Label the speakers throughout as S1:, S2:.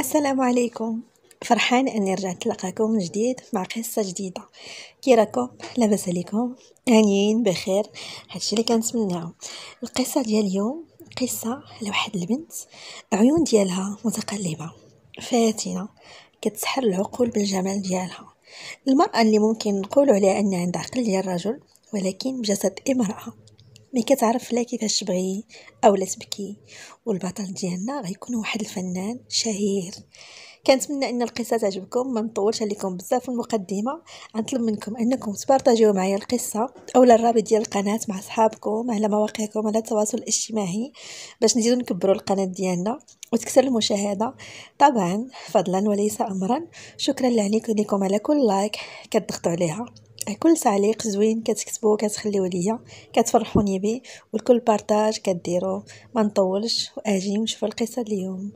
S1: السلام عليكم فرحان اني رجعت لقاكم من جديد مع قصه جديده كي راكم لاباس عليكم هانيين بخير هادشي اللي كنتمناه القصه ديال اليوم قصه لواحد البنت عيون ديالها متقلبه فاتنه كتسحر العقول بالجمال ديالها المراه اللي ممكن نقول عليها ان عندها عقل ديال الرجل ولكن بجسد امراه مي كتعرف لا كيفاش تبغي او لا تبكي والبطل ديالنا غيكون واحد الفنان شهير كنتمنى ان القصه تعجبكم ما نطولش عليكم بزاف في المقدمه غنطلب منكم انكم تبارطاجيو معايا القصه اولا الرابط ديال القناه مع صحابكم على مواقعكم على التواصل الاجتماعي باش نزيدو نكبروا القناه ديالنا وتكثر المشاهده طبعا فضلا وليس امرا شكرا لعليكم على كل لايك كتضغطوا عليها كل تعليق زوين كتكتبوه كتخليوه ليا كتفرحوني به والكل بارطاج كديرو ما نطولش واجي نشوف القصه اليوم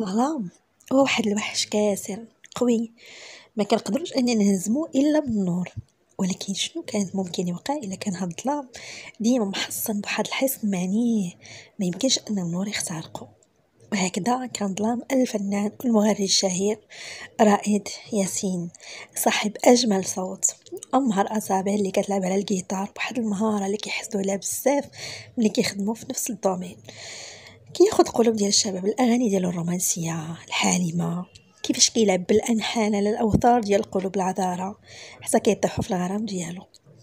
S1: Voilà. هو واحد الوحش كاسر قوي ما كنقدروش اننا نهزمو الا بالنور ولكن شنو كانت ممكن يوقع الا كان هاد الظلام ديما محصن بواحد الحصن معنيه ما يمكنش ان النور يخترقه وهكذا كان ظلام الفنان والمغني الشهير رائد ياسين صاحب اجمل صوت امهر اصابع اللي كتلعب على الجيتار بواحد المهاره اللي كيحسدوا عليها بزاف ملي كيخدموا في نفس الدومين كياخد القلوب ديال الشباب الاغاني ديالو الرومانسيه الحالمه كيفاش كيلعب بالانحان على الاوتار ديال القلوب العذاره حتى كيطيحوا في الغرام ديالو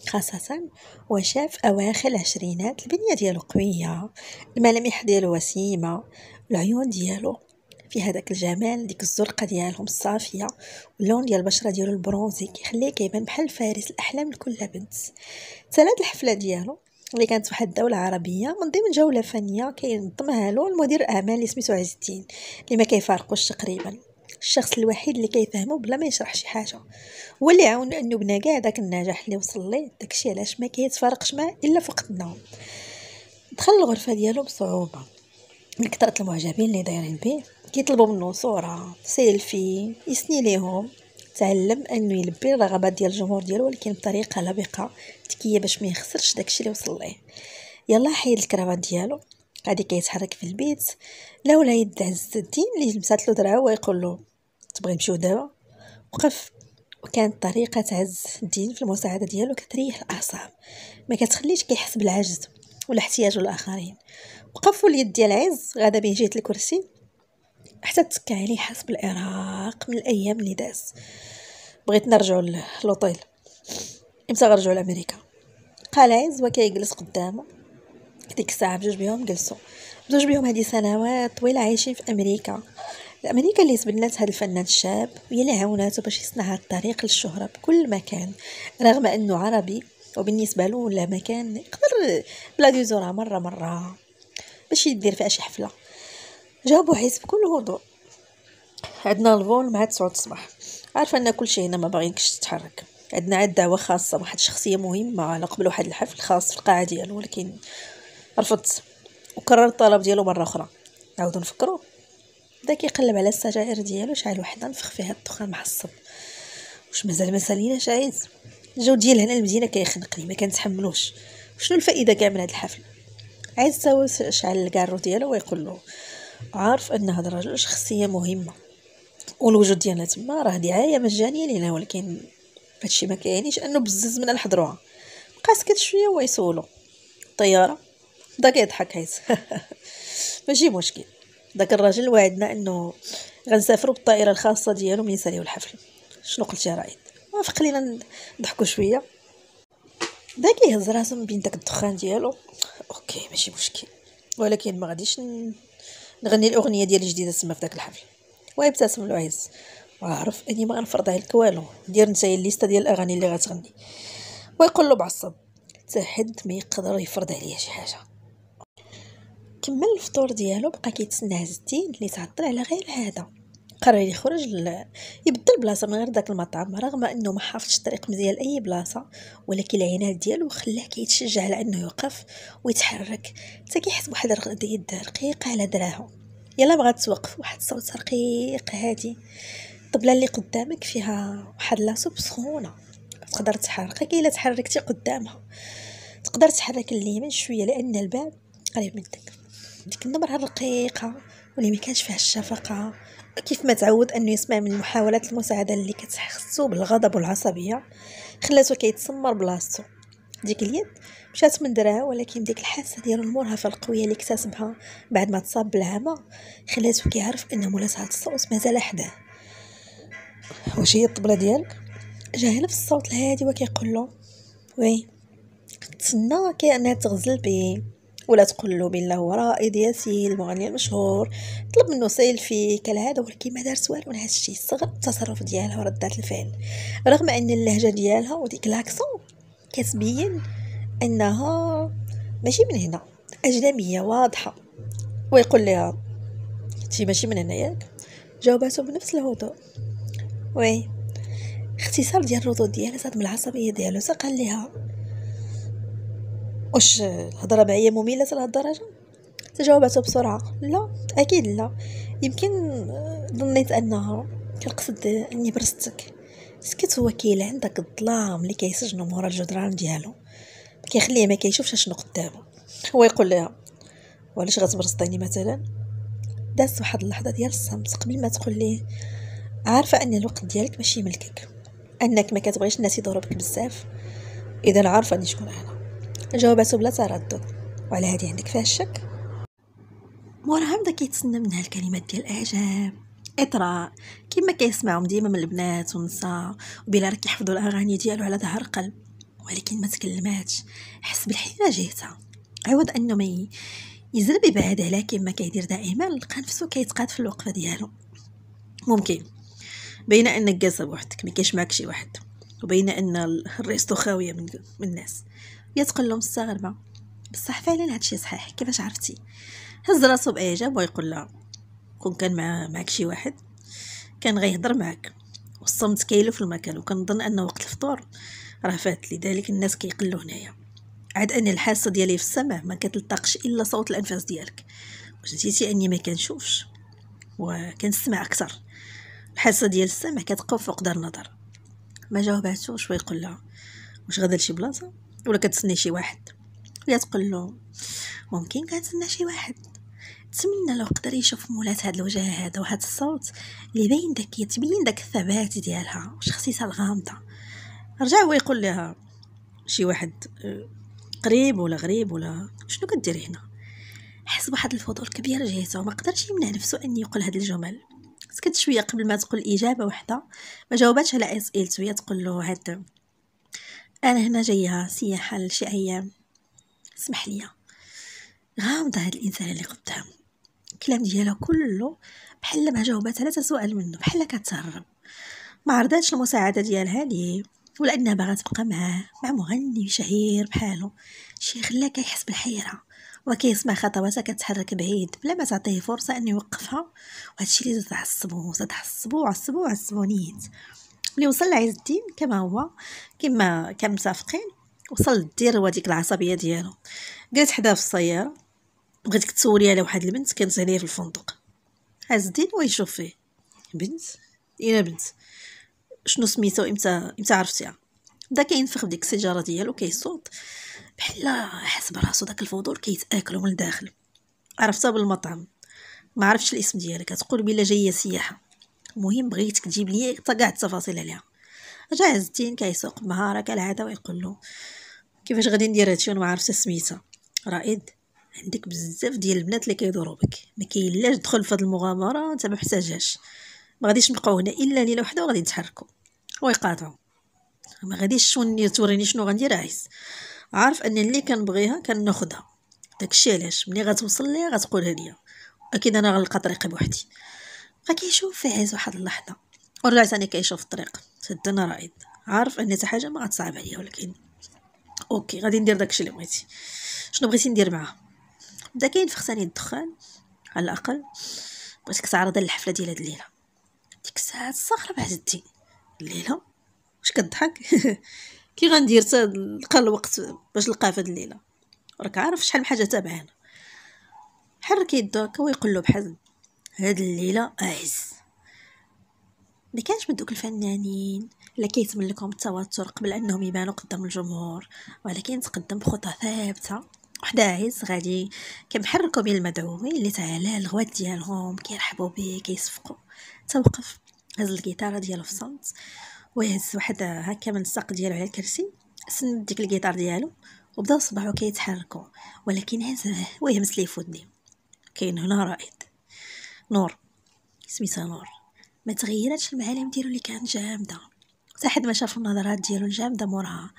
S1: خاصة وشاف أواخر العشرينات البنية ديالو قوية الملامح ديالو وسيمة العيون ديالو في هذاك الجمال ديك الزرقة ديالهم الصافية واللون ديال البشرة ديالو البرونزي كيخليه كيبان بحال فارس الأحلام لكل بنت سالات الحفلة ديالو اللي كانت واحد الدوله عربيه من ضمن جوله فنيه كينظمها له المدير الاعمال اللي سميتو عز الدين اللي ما كيفارقوش تقريبا الشخص الوحيد اللي كيفهمو بلا ما يشرح شي حاجه هو اللي عاون انه بنا كاع داك النجاح اللي وصل ليه داكشي علاش ما كيتفارقش معاه الا في النوم دخل الغرفه ديالو بصعوبه من كثره المعجبين اللي دايرين به كيطلبوا منه صوره سيلفي يسني ليهم تعلم انه يلبي الرغبات ديال الجمهور ديالو ولكن بطريقه لبقه ذكيه باش ما يخسرش داكشي اللي وصل ليه يلا حيد الكرافات ديالو غادي كيتحرك في البيت لولا يد عز الدين اللي لمسات له درعه ويقول له تبغي نمشيو دابا وقف وكانت طريقة عز الدين في المساعدة ديالو كتريح الأعصاب ما كتخليش كيحس بالعجز ولا احتياج الآخرين وقف اليد ديال عز غادا بين جهة الكرسي حتى تسكى عليه حاس بالإرهاق من الأيام اللي داز بغيت نرجعو للوطيل امتى غنرجعو لأمريكا قال عزوة كيجلس قدامه ديك الساعة بجوج بيهم جلسوا بجوج بيهم هذه سنوات طويلة عايشين في أمريكا الأمريكا اللي تبنات هذا الفنان الشاب هي اللي عاوناتو باش يصنع هاد الطريق للشهرة بكل مكان رغم أنه عربي وبالنسبة له ولا مكان يقدر بلا يزورها مرة مرة باش يدير فيها شي حفلة جاوبوا حيت بكل هدوء عندنا الفول مع 9 الصباح عارفه ان كلشي هنا ما باغينكش تتحرك عندنا عاد دعوه خاصه واحد الشخصيه مهمه على قبل واحد الحفل خاص في القاعه ديالو ولكن رفضت وكرر الطلب ديالو مره اخرى نعاودو نفكرو بدا كيقلب على السجائر ديالو شعل وحده نفخ فيها الدخان معصب واش مازال ما ساليناش عيد الجو ديال هنا المدينه كيخنقني ما كنتحملوش شنو الفائده كاع من هذا الحفل عايز ساول شعل الكارو ديالو ويقول له عارف ان هذا الرجل شخصيه مهمه والوجود ديالنا تما راه دعايه مجانيه لينا ولكن هادشي ما كيعنيش انه بزز من نحضروها بقات كت شويه ويسولو الطياره بدا كيضحك هيس ماشي مشكل داك الراجل وعدنا انه غنسافروا بالطائره الخاصه ديالو من يساليو الحفل شنو قلتي رايد وافق لينا نضحكوا شويه بدا كيهز راسو من بين داك الدخان ديالو اوكي ماشي مشكل ولكن ما غاديش نغني الاغنيه ديالي الجديده تما في داك الحفل ويبتسم العيز وعارف اني ما غنفرض عليك والو دير نتايا الليسته ديال الاغاني اللي غتغني ويقول له بعصب حتى حد ما يقدر يفرض عليا شي حاجه كمل الفطور ديالو بقى كيتسنى عزتين اللي تعطل على غير هذا قرر يخرج ل... يبدل بلاصه من غير داك المطعم رغم انه ما حافظش الطريق مزيان لاي بلاصه ولكن العناد ديالو خلاه كيتشجع على انه يوقف ويتحرك حتى كيحس بواحد اليد رقيقه على دراهم يلا بغات توقف واحد الصوت رقيق هادي الطبله اللي قدامك فيها واحد لاصوب سخونه تقدر تحركك الا تحركتي قدامها تقدر تحرك اليمين شويه لان الباب قريب منك ديك النمره الرقيقه واللي ما كانش فيها الشفقه كيف ما تعود انه يسمع من محاولات المساعده اللي كتحسو بالغضب والعصبيه خلاتو كيتسمر بلاصتو ديك اليد مشات من دراها ولكن ديك الحاسه ديالو المرهفه القويه اللي اكتسبها بعد ما تصاب بالعمى خلاتو كيعرف ان مولاتها الصوت مازال حداه واش هي الطبله ديالك هنا نفس الصوت الهادي وكيقول له وي تسنى كانها تغزل بيه ولا تقول له بالله رائد ياسين المغني المشهور طلب منه سيلفي قال ولكن ما دارت والو لهذا الشيء صغر التصرف ديالها وردات الفعل رغم ان اللهجه ديالها وديك لاكسون كتبين انها ماشي من هنا اجنبيه واضحه ويقول لها انتي ماشي من هنا ياك جاوباتو بنفس الهدوء وي اختصار ديال الردود ديالها زاد من العصبيه ديالو قال لها واش الهضره معايا ممله لهالدرجه الدرجه تجاوبته بسرعه لا اكيد لا يمكن آه، ظنيت انها كنقصد اني برزتك سكت هو كاين عندك الظلام اللي كيسجنو مورا الجدران ديالو كيخليه ما كيشوفش شنو قدامه هو يقول لها وعلاش غتبرزطيني مثلا دازت واحد اللحظه ديال الصمت قبل ما تقول لي عارفه ان الوقت ديالك ماشي ملكك انك ما كتبغيش الناس يضربك بزاف اذا عارفه اني شكون انا جاوبته بلا تردد وعلى هادي عندك فيها الشك موراها بدا كيتسنى منها الكلمات ديال الاعجاب اطراء كما كيسمعهم ديما من البنات والنساء وبلا راه كيحفظوا الاغاني ديالو على ظهر قلب ولكن ما تكلماتش حس بالحيره جهتها عوض انه ما يزرب يبعد عليها كما كيدير دائما لقى نفسو كيتقاد في الوقفه ديالو ممكن بين انك جالسه بوحدك ما كاينش معك شي واحد وبين ان الريستو خاويه من الناس يا تقول لهم مستغربه بصح فعلا هادشي صحيح كيفاش عرفتي هز راسو باعجاب ويقول لها كون كان معك شي واحد كان غيهضر معك والصمت كيلف المكان وكنظن ان وقت الفطور راه فات لذلك الناس كيقلوا هنايا عاد ان الحاسه ديالي في السمع ما كتلتقش الا صوت الانفاس ديالك واش نسيتي اني ما كنشوفش وكنسمع اكثر الحاسه ديال السمع كتقف فوق دار النظر ما جاوباتوش ويقول لها واش غادا لشي بلاصه ولا كتسنى شي واحد لا تقول له ممكن كنتسنى شي واحد تمنى لو قدر يشوف مولات هاد الوجه هذا وهاد الصوت اللي باين داك يتبين داك الثبات ديالها وشخصيتها الغامضه رجع هو يقول لها شي واحد آه، قريب ولا غريب ولا شنو كديري هنا حس بواحد الفضول كبير جهته وما قدرش يمنع نفسه ان يقول هاد الجمل سكت شويه قبل ما تقول اجابه وحده ما جاوباتش على اسئلته هي تقول له هاد انا هنا جايه سياحه لشي ايام اسمح لي غامضه هاد الانسان اللي قدام الكلام ديالها كله بحال ما جاوبات على سؤال منه بحال كتهرب ما عرضاتش المساعده ديالها ليه ولا انها باغا تبقى معاه مع مغني شهير بحالو شي خلاه كيحس بالحيره وكيسمع خطواتها كتحرك بعيد بلا ما تعطيه فرصه انه يوقفها وهادشي اللي تتعصبو تتعصبو عصبو عصبو نيت ملي وصل لعز الدين كما هو كما كان مسافقين وصل للدير وهاديك العصبيه ديالو جات حدا في السياره بغيتك تسولي على واحد البنت كانت هنايا في الفندق عز الدين ويشوف فيه بنت الا بنت شنو سميتها وامتى امتى عرفتيها بدا كينفخ بديك السيجاره ديالو كيصوت بحال حس براسو داك الفضول كيتاكلو من الداخل عرفتها بالمطعم ما عرفتش الاسم ديالها كتقول بلا جايه سياحه المهم بغيتك تجيب لي كاع التفاصيل عليها رجع عز الدين كيسوق بمهاره كالعاده ويقول له كيفاش غادي ندير هادشي وانا ما عرفتش سميتها رائد عندك بزاف ديال البنات اللي كيدوروا بك ما كاينلاش دخل في هذه المغامره انت ما محتاجهاش ما غاديش نبقاو هنا الا ليله وحده وغادي نتحركوا ويقاطعوا ما غاديش توريني توريني شنو غندير عايز عارف ان اللي كنبغيها كناخدها داكشي علاش ملي غتوصل ليا غتقولها ليا اكيد انا غنلقى طريقي بوحدي بقى كيشوف في عز واحد اللحظه ورجع ثاني كيشوف الطريق انا رائد عارف ان حتى حاجه ما غتصعب عليا ولكن اوكي غادي ندير داكشي اللي بغيتي شنو بغيتي ندير معاه بدا كاين ثاني الدخان على الاقل بغيتك تعرض الحفله ديال هاد الليله ديك الساعه الصخره بعد الدين الليله واش كضحك كي غندير نلقى الوقت باش نلقاه فهاد الليله راك عارف شحال من حاجه تابعانا حرك يدك هكا ويقول له بحال هاد الليله اعز ما كانش من دوك الفنانين اللي كيتمن لكم التوتر قبل انهم يبانوا قدام الجمهور ولكن تقدم بخطى ثابته وحده عز غادي كنحركوا بين المدعوين اللي تعالى الغوات ديالهم كيرحبوا به كيصفقوا توقف هز الجيتاره ديالو في الصمت ويهز واحد هكا من الساق ديالو على الكرسي سند ديك الجيتار ديالو وبداو صباعو كيتحركو ولكن هزه ويهمس ليه فودني كاين هنا رائد نور سميتها نور ما تغيراتش المعالم ديالو اللي كان جامده واحد ما شاف النظرات ديالو الجامده مورها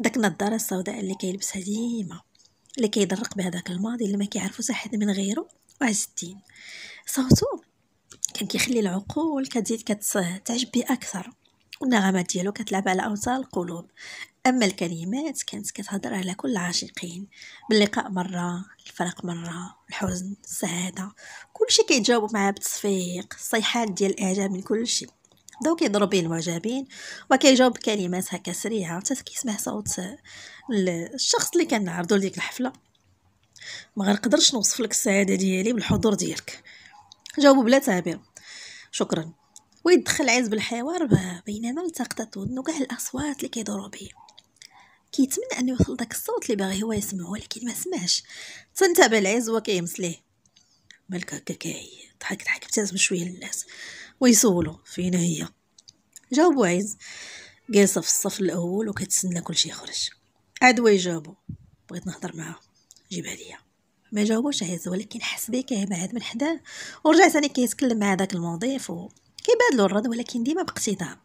S1: داك النظاره السوداء اللي كيلبسها ديما اللي كيضرق بهذاك الماضي اللي ما كيعرفو حتى من غيره وعز الدين صوتو كان كيخلي العقول كتزيد كتعجب بيه اكثر والنغمات ديالو كتلعب على اوتار القلوب أما الكلمات كانت كتهضر على كل العاشقين باللقاء مرة الفرق مرة الحزن السعادة كلشي كيتجاوبوا معاه بالتصفيق صيحات ديال الإعجاب من كلشي بداو كيضربوا بين المعجبين وكيجاوب بكلمات هكا سريعة حتى كيسمع صوت الشخص اللي كان عرضو لديك الحفلة ما غنقدرش نوصف لك السعادة ديالي بالحضور ديالك جاوبوا بلا تعبير شكرا ويدخل عزب الحوار بينما التقطت ودنو كاع الاصوات اللي كيدوروا بيه كيتمنى انه يوصل داك الصوت اللي باغي هو يسمعه ولكن ما سمعش تنتابع العز وهو ليه مالك هكا كاي ضحك ضحك ابتسم شويه للناس ويسولو فينا هي جاوبو عز جالسه في الصف الاول وكتسنى كلشي يخرج عدوى يجاوبو بغيت نهضر معاه جيبها ليا ما جاوبوش عز ولكن حس بيه بعد من حداه ورجع ثاني كيتكلم مع داك المضيف وكيبادلو الرد ولكن ديما باقتدار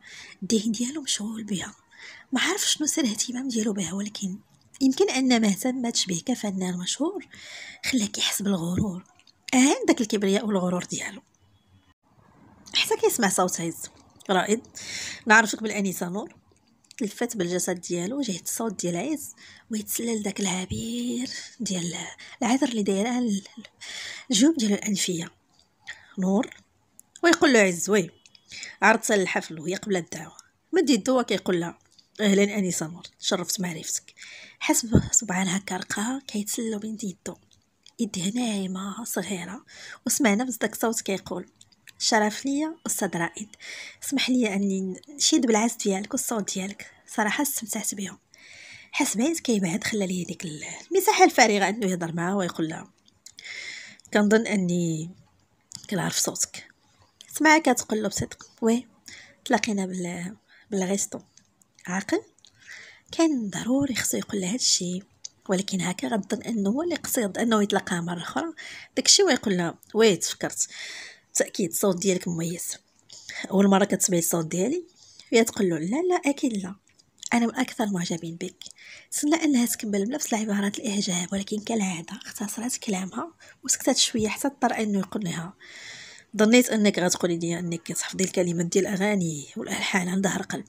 S1: الدهن ديالو مشغول بها ما عارف شنو سر الاهتمام ديالو بها ولكن يمكن ان ما اهتمتش به كفنان مشهور خلاه كيحس بالغرور اهان داك الكبرياء والغرور ديالو حتى كيسمع صوت عز رائد نعرفك بالانسه نور تلفت بالجسد ديالو جهه الصوت ديال عز ويتسلل داك العبير ديال العذر اللي دايره الجيوب ديالو الانفيه نور ويقول له عز وي عرضت الحفل وهي قبل الدعوه مدي يدو كيقول لها أهلا أنيسة نور تشرفت معرفتك حسب سبعان هكا رقاها كيتسلو بين يدو يديه ناعمة صغيرة وسمعنا داك صوت كيقول شرف ليا أستاذ رائد سمح لي أني نشيد بالعز ديالك والصوت ديالك صراحة استمتعت بهم بعيد كيبعد خلا لي ديك المساحة الفارغة أنه يهضر معاها ويقول لها كنظن أني كنعرف صوتك سمعك كتقول له بصدق وي تلاقينا بال بالغيستو عاقل كان ضروري خصو يقول لها هادشي ولكن هكا غنظن انه هو اللي قصد انه يتلاقاها مره اخرى داكشي ويقول لها وي تفكرت تاكيد الصوت ديالك مميز اول مره كتسمعي الصوت ديالي هي تقول له لا لا اكيد لا انا من اكثر معجبين بك تسنى انها تكمل بنفس العبارات الاعجاب ولكن كالعاده اختصرت كلامها وسكتت شويه حتى اضطر انه يقول لها ظنيت انك غتقولي لي انك كتحفظي الكلمات ديال الاغاني والالحان عن ظهر قلب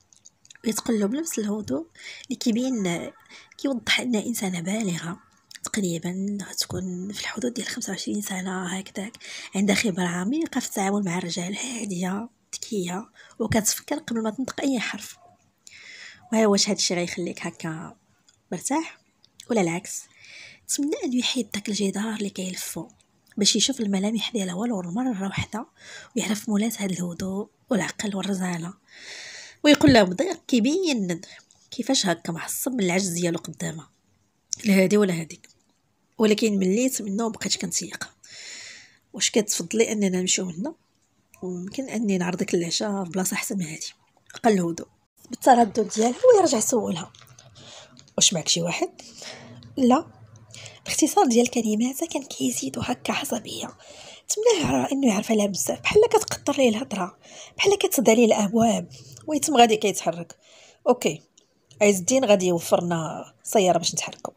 S1: بيتقلب لبس الهدوء اللي كيبين كيوضح انها انسانه بالغه تقريبا تكون في الحدود ديال 25 سنه هكذاك عندها خبره عميقه في التعامل مع الرجال هاديه ذكيه وكتفكر قبل ما تنطق اي حرف واش هادشي غيخليك هكا مرتاح ولا العكس تمنى ان يحيد داك الجدار اللي كيلفو باش يشوف الملامح ديالها ولو مره واحده ويعرف مولات هذا الهدوء والعقل والرزانه ويقول لها بضيق كيبين كيفاش هكا معصب من العجز ديالو قدامها لا هادي ولا هاديك ولكن مليت منه وبقيت كنتيق واش كتفضلي اننا نمشيو هنا ويمكن اني نعرضك العشاء في بلاصه احسن من هادي قل هدوء بالتردد ديالها ويرجع سولها واش معك شي واحد لا الاختصار ديال كلماتها كان كيزيد هكا عصبيه تمناه انه يعرف عليها بزاف بحال كتقطر ليه الهضره بحال كتسد ليه الابواب ويتم غادي كيتحرك اوكي عز الدين غادي يوفرنا سياره باش نتحركوا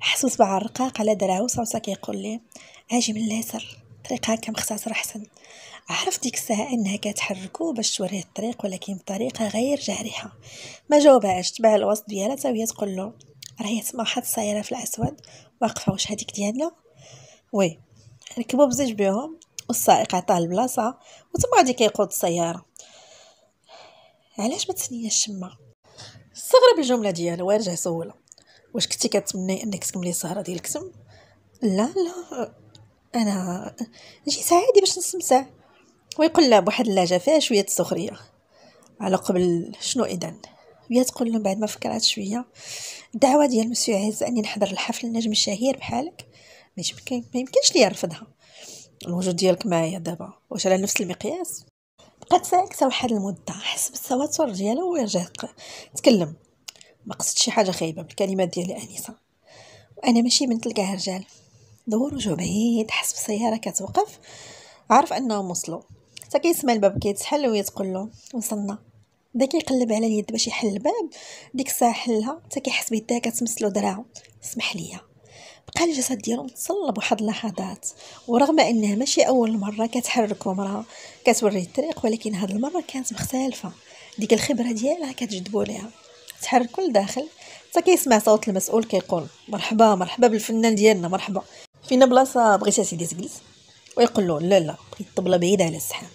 S1: حسو صباع الرقاق على دراعه وصوصا كيقول لي اجي من الليزر الطريق هكا مختصر احسن عرفت ديك الساعه انها كتحركو باش توريه الطريق ولكن بطريقه غير جارحه ما جاوبهاش تبع الوسط ديالها حتى وهي تقول له راهي تما واحد السياره في الاسود واقفه واش هذيك ديالنا وي ركبوا بزاج بهم والسائق عطاه البلاصه وتما غادي كيقود السياره علاش ما تسنيناش الشمه استغرب الجمله ديالها وارجع سولها واش كنتي كتمني انك تكملي السهره ديال الكتم لا لا انا جيت عادي باش نسمسع ويقول لها بواحد اللهجه فيها شويه السخريه على قبل شنو إذن ويا تقول لهم بعد ما فكرات شويه الدعوه ديال مسيو عز اني نحضر الحفل النجم الشهير بحالك ما يمكنش ليا نرفضها الوجود ديالك معايا دابا واش على نفس المقياس بقات ساكته واحد المده حس بالتوتر ديالها ورجع تكلم ما قصدت شي حاجه خايبه بالكلمات ديال انيسه وانا ماشي بنت لكاع رجال دور وجهو بعيد حس بسياره كتوقف عارف انهم وصلوا حتى كيسمع الباب كيتحل وهي تقول له وصلنا بدا كيقلب على اليد باش يحل الباب ديك الساعه حلها حتى كيحس بيدها كتمسلو دراعو اسمح ليا بقى الجسد ديالهم تصلب واحد اللحظات ورغم انها ماشي اول مره كتحرك امراه كتوري الطريق ولكن هاد المره كانت مختلفه ديك الخبره ديالها كتجذبو ليها تحركو لداخل حتى كيسمع صوت المسؤول كيقول مرحبا مرحبا بالفنان ديالنا مرحبا فينا بلاصه بغيتي سيدي تجلس ويقول له لا لا بغيت طبله بعيده على السحاب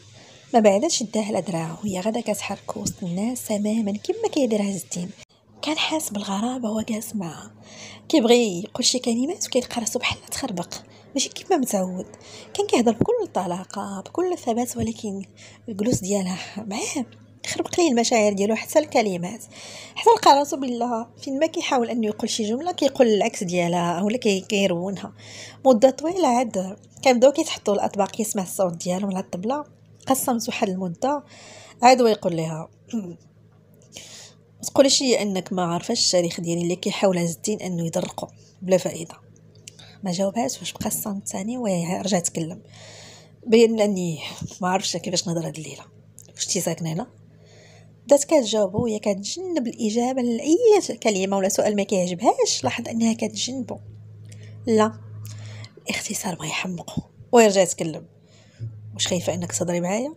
S1: ما بعدا شداها لدراعه وهي غدا كتحرك وسط الناس تماما كما كيدير هز التيم كان حاس بالغرابه وهو جالس معها كيبغي يقول شي كلمات وكيلقى راسو بحال تخربق ماشي كيما متعود كان كيهضر بكل طلاقه بكل ثبات ولكن الجلوس ديالها معاه خربق ليه المشاعر ديالو حتى الكلمات حتى لقى راسو بالله فين ما كيحاول انه يقول شي جمله كيقول العكس ديالها ولا كيرونها مده طويله عاد كنبداو كيتحطوا الاطباق يسمع الصوت ديالهم على الطبله قسمت واحد المده عاد ويقول لها ما تقوليش انك ما عارفاش الشريخ ديالي اللي كيحاول الدين انه يدرقو بلا فائده ما جاوبهاش واش بقى الصمت الثاني ورجع تكلم بين اني ما عارفش كيفاش نهضر هاد الليله واش تي ساكنه هنا بدات كتجاوبو وهي كتجنب الاجابه لاي كلمه ولا سؤال ما كيعجبهاش لاحظ انها كتجنبو لا الاختصار بغا يحمقو ويرجع يتكلم واش خايفه انك تهضري معايا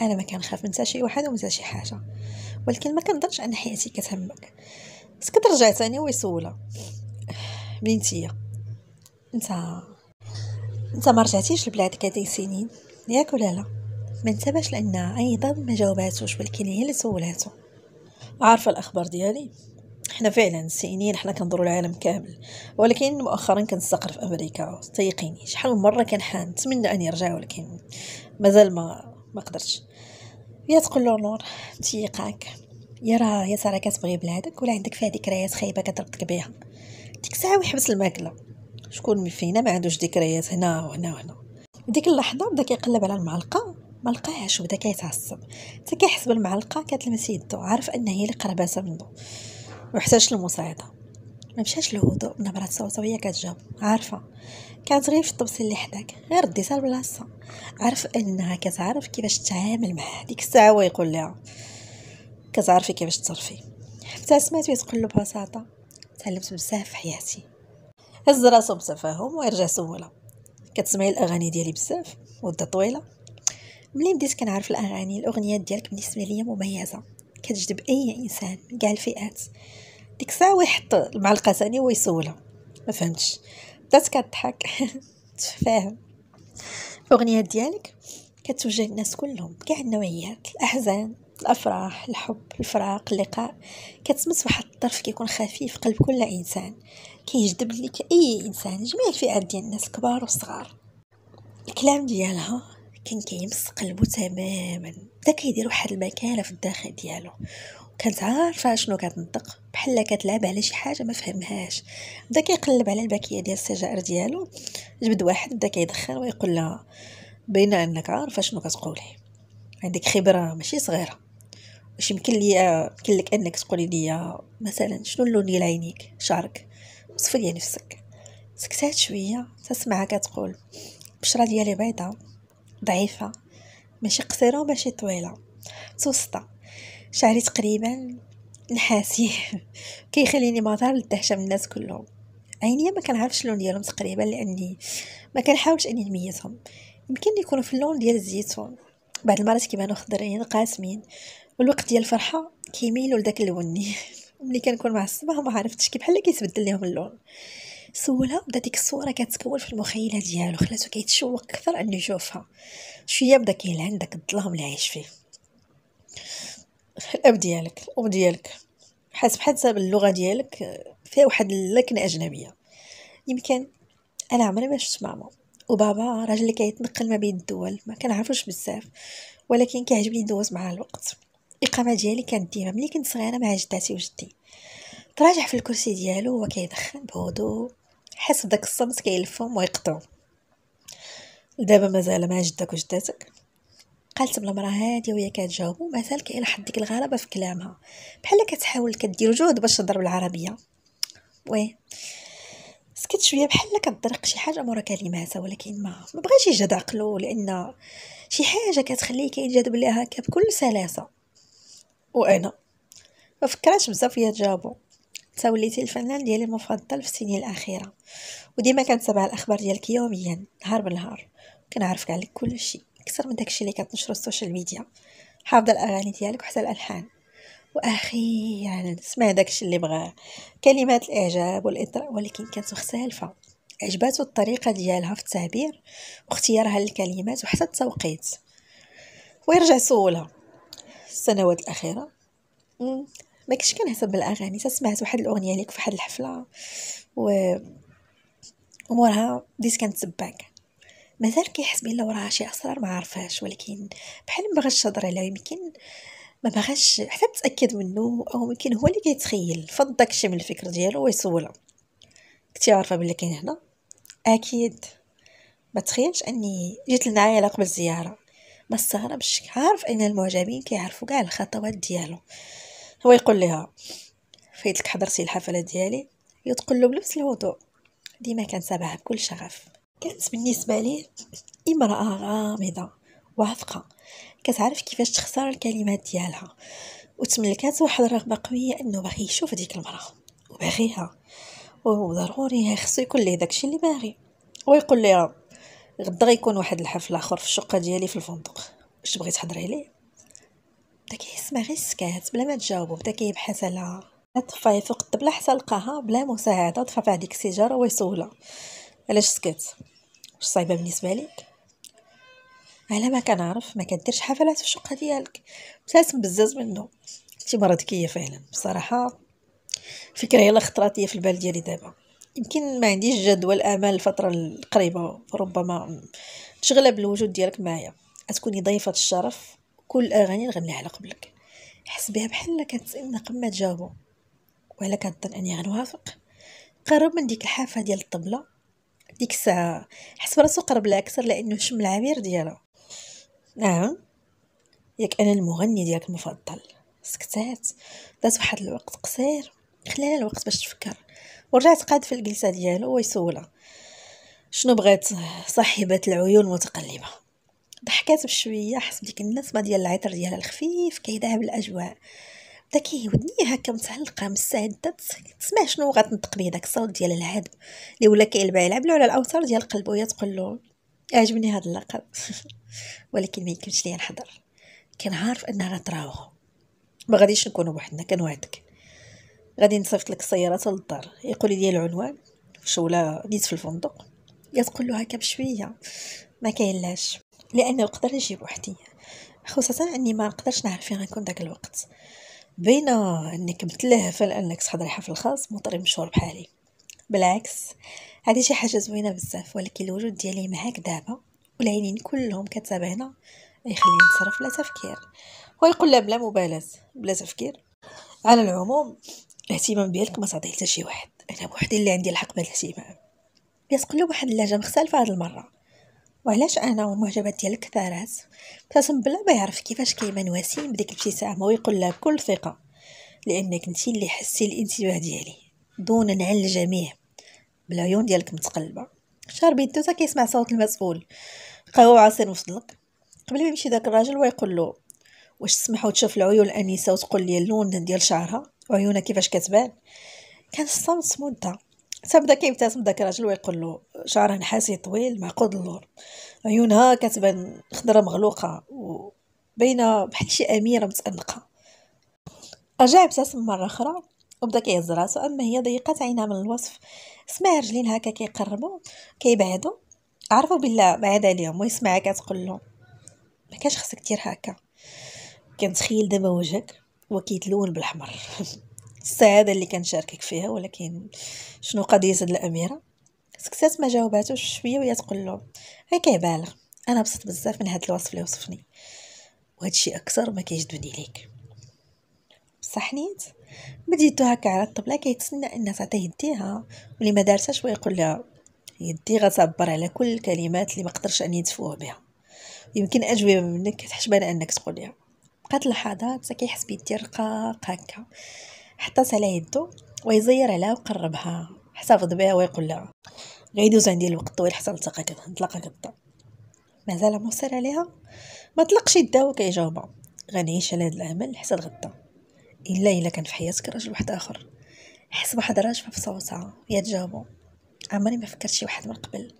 S1: انا ما كنخاف من حتى شي واحد ومن شي حاجه ولكن ما كنظنش ان حياتي كتهمك بس كترجع ثاني ويسولها بنتي انت انت ما رجعتيش لبلادك هذه سنين ياك ولا لا ما انتبهش لانها ايضا ما جاوباتوش ولكن هي اللي سولاتو عارفه الاخبار ديالي حنا فعلا سنين حنا كنضروا العالم كامل ولكن مؤخرا كنستقر في امريكا تيقيني شحال من مره كنحان نتمنى ان يرجع ولكن مازال ما ما قدرتش يا تقول له نور تيقاك يا راه يا ساره كتبغي بلادك ولا عندك فيها ذكريات خايبه كتربطك بها ديك الساعه ويحبس الماكله شكون من فينا ما عندوش ذكريات هنا وهنا وهنا ديك اللحظه بدا كيقلب على المعلقه ما لقاهاش وبدا كيتعصب حتى كيحس بالمعلقه كتلمس يدو عارف ان هي اللي قرباتها منو وحتاج المساعده ما مشاش لهدوء نبرة صوتها وهي كتجاوب عارفة كانت غير في الطبس اللي حداك غير ديتها البلاصة عرف انها كتعرف كيفاش تتعامل معها ديك الساعه هو لها كتعرفي كيفاش تصرفي حتى وتقول له ببساطه تعلمت بزاف في حياتي هز راسو بتفاهم ويرجع سولها كتسمعي الاغاني ديالي بزاف مده طويله ملي بديت كنعرف الاغاني الاغنيات ديالك بالنسبه ليا مميزه كتجذب اي انسان من كاع الفئات ديك الساعه ويحط المعلقه ثاني ويسولها ما فهمتش بدات كضحك تفاهم الاغنيه ديالك كتوجه الناس كلهم كاع النوعيات الاحزان الافراح الحب الفراق اللقاء كتسمس واحد الطرف كيكون خفيف في قلب كل انسان كيجذب لك اي انسان جميع الفئات ديال الناس كبار وصغار الكلام ديالها كان كيمس قلبه تماما بدا كيدير واحد المكانه في الداخل ديالو كانت عارفه شنو كتنطق بحال كتلعب على شي حاجه ما فهمهاش بدا كيقلب على الباكيه ديال السجائر ديالو جبد واحد بدا كيدخن ويقول لها باينه انك عارفه شنو كتقولي عندك خبره ماشي صغيره واش يمكن لي يمكن لك انك تقولي لي مثلا شنو اللون ديال عينيك شعرك وصفي لي نفسك سكتات شويه تسمعها كتقول البشره ديالي بيضاء ضعيفه ماشي قصيره وماشي طويله متوسطه شعري تقريبا نحاسي كيخليني مدار للدهشه من الناس كلهم عينيا ما كنعرفش اللون ديالهم تقريبا لاني ما كنحاولش اني نميزهم يمكن يكونوا في اللون ديال الزيتون بعض المرات كيبانو خضرين يعني قاسمين والوقت ديال الفرحه كيميلوا لداك اللوني ملي كنكون معصبه ما عرفتش كي بحال كيتبدل ليهم اللون سولها بدا ديك الصوره كتكون في المخيله ديالو خلاتو كيتشوق اكثر انه يشوفها شويه بدا كيلعن داك الظلام اللي عايش فيه الاب ديالك الام ديالك حسب حسب اللغه ديالك آه، فيها واحد اللكنه اجنبيه يمكن انا عمري ما شفت ماما وبابا راجل اللي كيتنقل ما بين الدول ما كنعرفوش بزاف ولكن كيعجبني ندوز مع الوقت الاقامه ديالي كانت ديما ملي كنت صغيره مع جداتي وجدي تراجع في الكرسي ديالو وهو كيدخن بهدوء حس بداك الصمت كيلفهم ويقطعو دابا مازال مع جدك وجداتك قالت بالمراه هاديه وهي كتجاوب ومازال كاين حد ديك الغرابه في كلامها بحال كتحاول كدير جهد باش تضرب العربيه وي سكت شويه بحال كتضرق شي حاجه مورا كلماتها ولكن ما ما بغاش يجهد عقلو لان شي حاجه كتخليه كينجذب ليها هكا بكل سلاسه وانا ما فكرتش بزاف فيا جابو تا وليتي الفنان ديالي المفضل في السنين الاخيره وديما كنتابع الاخبار ديالك يوميا نهار بنهار كنعرف عليك كل شيء اكثر من داكشي اللي كتنشرو السوشيال ميديا حافظه الاغاني ديالك وحتى الالحان واخيرا يعني سمع داكشي اللي بغاه كلمات الاعجاب والاطراء ولكن كانت مختلفه عجباتو الطريقه ديالها في التعبير واختيارها للكلمات وحتى التوقيت ويرجع سولها السنوات الاخيره ما كنتش كنحسب بالاغاني سمعت واحد الاغنيه ليك في واحد الحفله و امورها بديت كنتبعك مازال كيحس بان وراه شي اسرار ما عارفاش ولكن بحال ما بغاش تهضر عليها يمكن ما بغاش حتى تاكد منه او يمكن هو اللي كيتخيل فض داكشي من الفكر ديالو ويسولها كنتي عارفه بلي كاين هنا اكيد ما تخيلش اني جيت لنا عائله قبل الزياره ما استغربش عارف ان المعجبين كيعرفوا كاع الخطوات ديالو هو يقول لها فايتلك حضرتي الحفله ديالي يتقول له بنفس الهدوء ديما سبعه بكل شغف كانت بالنسبة ليه امرأة غامضة واثقة كتعرف كيفاش تختار الكلمات ديالها وتملكات واحد الرغبة قوية انه باغي يشوف ديك المرأة وباغيها وضروري خصو يكون ليه داكشي اللي باغي ويقول ليها غدا غيكون واحد الحفل اخر في الشقة ديالي في الفندق واش بغيت تحضري ليه بدا كيسمع غير السكات بلا ما تجاوبو بدا كيبحث على طفاي فوق الطبلة حتى لقاها بلا مساعدة طفى فيها ديك السيجارة ويسولها علاش سكت مش صعيبه بالنسبه ليك على ما كنعرف ما كديرش حفلات في الشقه ديالك ابتسم بزاز منه انت مره ذكيه فعلا بصراحه فكره يلا خطرات في البال ديالي دابا يمكن ما عنديش جدول امال الفتره القريبه ربما تشغل بالوجود ديالك معايا تكوني ضيفه الشرف كل الاغاني اللي على قبلك حس بها بحال ان قمة تجاوبو ولا كنظن اني غنوافق قرب من ديك الحافه ديال الطبله ديك الساعه حس براسو قرب لها اكثر لانه شم العبير ديالها نعم ياك انا المغني ديالك المفضل سكتات دات واحد الوقت قصير خلالها الوقت باش تفكر ورجعت قاد في الجلسه ديالو ويسولها شنو بغات صاحبه العيون متقلبه ضحكات بشويه حسب ديك النسمه ديال العطر ديالها الخفيف كيداها الاجواء بدا كيهودني هكا متعلقه مستعده تسمع شنو غتنطق به داك الصوت ديال العذب اللي ولا كيلعب يلعب له على الاوتار ديال قلبه ويا تقول له عجبني هذا اللقب ولكن ما يمكنش ليا نحضر كنعرف انها غتراوغو ما غاديش نكونوا بوحدنا كنوعدك غادي نصيفط لك السياره للدار يقول لي العنوان شولا نيت في الفندق يا تقول له هكا بشويه ما كاينلاش لان نقدر نجيب وحدي خصوصا اني ما نقدرش نعرف فين غنكون داك الوقت باينة انك متلهفة لانك تحضري حفل خاص مطرب مشهور بحالي بالعكس هادي شي حاجة زوينة بزاف ولكن الوجود ديالي معاك دابا والعينين كلهم كتابعنا يخليني نتصرف بلا تفكير ويقول لا بلا مبالاة بلا تفكير على العموم الاهتمام ديالك ما تعطيه حتى شي واحد انا بوحدي اللي عندي الحق بهذا الاهتمام بس كل واحد اللهجة مختلفة هاد المرة وعلاش انا والمعجبات ديالك ثارات قسم بلا ما يعرف كيفاش كيمان وسيم بديك الابتسامه ويقول لها بكل ثقه لانك انت اللي حسي الانتباه ديالي دون عن الجميع بالعيون ديالك متقلبه شار بيدوتا كيسمع صوت المسؤول قهوه عصير مفضلك قبل ما يمشي داك الراجل ويقول له واش تسمحوا تشوف العيون الانسه وتقول لي اللون ديال شعرها وعيونها كيفاش كتبان كان الصمت مده حتى بدا كيبتسم داك الراجل ويقول له شعرها نحاسي طويل معقود اللور عيونها كتبان خضره مغلوقه وباينه بحال شي اميره متانقه رجع ابتسم مره اخرى وبدا كيهز راسو اما هي ضيقات عينها من الوصف سمع رجلين هكا كيقربوا كيبعدوا عرفوا بالله بعد عليهم ويسمعها كتقول له ما كاش خصك دير هكا كنتخيل دابا وجهك وكيتلون بالاحمر السعادة اللي كنشاركك فيها ولكن شنو قضية هاد الأميرة سكتات ما جاوباتوش شوية وهي تقول له غير كيبالغ أنا بسط بزاف من هاد الوصف اللي وصفني وهادشي أكثر ما كيجدوني ليك بصح نيت بدي يدو هكا على الطبلة كيتسنى إنها تعطيه يديها واللي ما دارتهاش ويقول لها يدي غتعبر على كل الكلمات اللي ما قدرش أن يدفوه بها يمكن أجوبة منك كتحشبان أنك تقوليها بقات بقات لحظات كيحس بيدي رقاق هكا حطات على يدو ويزير عليها وقربها حتى بها ويقول لها غيدوز عندي الوقت طويل حتى نلتقى نطلقها غدا مازال مصر عليها ما تلقش يدها وكيجاوبها غنعيش على هذا العمل حتى الغدا الا الا كان في حياتك راجل واحد اخر حس واحد راجفه في صوتها يا تجاوبو عمري ما فكرت شي واحد من قبل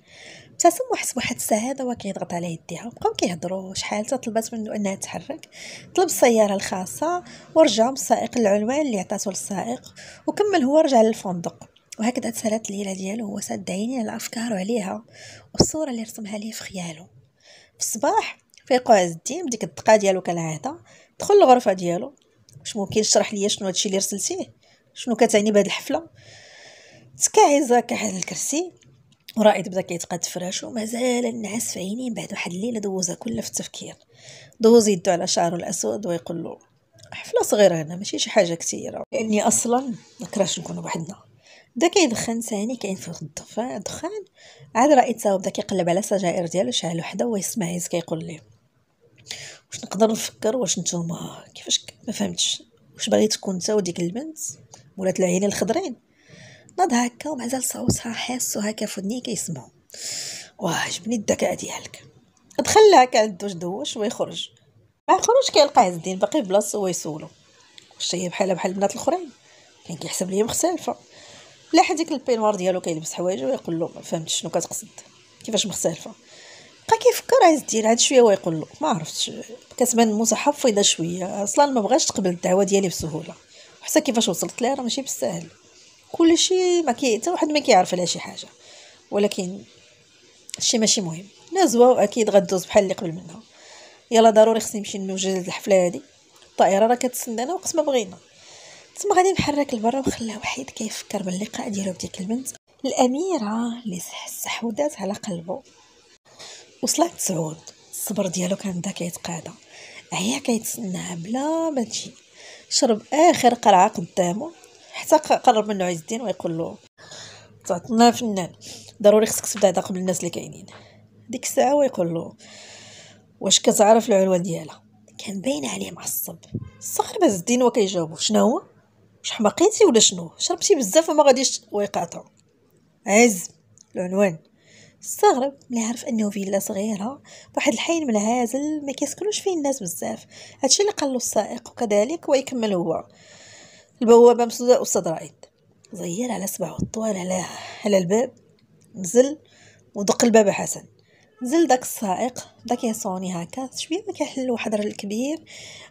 S1: ابتسم وحس بواحد السعاده وكيضغط على يديها بقاو كيهضروا شحال طلبات منه انها تحرك طلب السياره الخاصه ورجع بالسائق العنوان اللي عطاتو للسائق وكمل هو رجع للفندق وهكذا تسالت الليله ديالو هو سد عيني على الافكار عليها والصوره اللي رسمها ليه في خياله في الصباح فيقو عز الدين بديك الدقه ديالو كالعاده دخل للغرفه ديالو واش ممكن تشرح ليا شنو هادشي اللي رسلتيه شنو كتعني بهاد الحفله تكعز كحل الكرسي ورائد بدا كيتقاد فراشو ومازال النعاس في عينيه بعد واحد الليله دوزها كلها في التفكير دوز يدو على شعره الاسود ويقول له حفله صغيره هنا ماشي شي حاجه كثيره لاني اصلا مكراش نكون بوحدنا بدا كيدخن ثاني كينفخ الدخان دخان عاد رائد تاو بدا كيقلب على السجائر ديالو شعل وحده ويسمع عز كيقول لي واش نقدر نفكر واش نتوما كيفاش ما فهمتش واش باغي تكون انت وديك البنت ولات العينين الخضرين نض هكا ومازال صوصها حاسو هكا فودني كيسمع كيسمعو واه عجبني الذكاء ديالك دخل هكا على الدوش دوش ويخرج ما خرج كيلقى عز الدين باقي بلاصتو ويسولو واش هي بحالها بحال البنات الاخرين كان كيحسب ليا مختلفه لا حد ديك البينوار ديالو كيلبس حوايجو ويقول له ما فهمتش شنو كتقصد كيفاش مختلفه بقى كيفكر عز الدين عاد شويه ويقول له ما عرفتش كتبان المتحفظه شويه اصلا ما بغاش تقبل الدعوه ديالي بسهوله حتى كيفاش وصلت ليها راه ماشي بالسهل كلشي ما كي حتى واحد ما كيعرف على شي حاجه ولكن الشيء ماشي مهم لا زوا واكيد غدوز بحال اللي قبل منها يلا ضروري خصني نمشي نوجد هاد الحفله هادي الطائره راه كتسنانا وقت ما بغينا تما غادي نحرك لبرا وخلاه وحيد كيفكر باللقاء ديالو بديك البنت الاميره اللي ودات على قلبه وصلت سعود الصبر ديالو كان بدا كيتقادا عيا كيتسناها بلا ما تجي شرب اخر قرعه قدامه حتى قرب منه عز الدين ويقول له تعطنا فنان ضروري خصك تبدا هذا قبل الناس اللي كاينين ديك الساعه ويقول له واش كتعرف العنوان ديالها كان باين عليه معصب صخر باز الدين وكيجاوبو شنو هو واش حماقيتي ولا شنو شربتي بزاف وما غاديش ويقاطعو عز العنوان استغرب ملي عرف انه فيلا صغيره واحد الحي منعزل ما كيسكنوش فيه الناس بزاف هادشي اللي قال السائق وكذلك ويكمل هو البوابة مسدودة أستاذ رائد زير على سبعه وطوال على على الباب نزل ودق الباب حسن نزل داك السائق بدا كيصوني هكا شويه ما كيحل واحد راجل كبير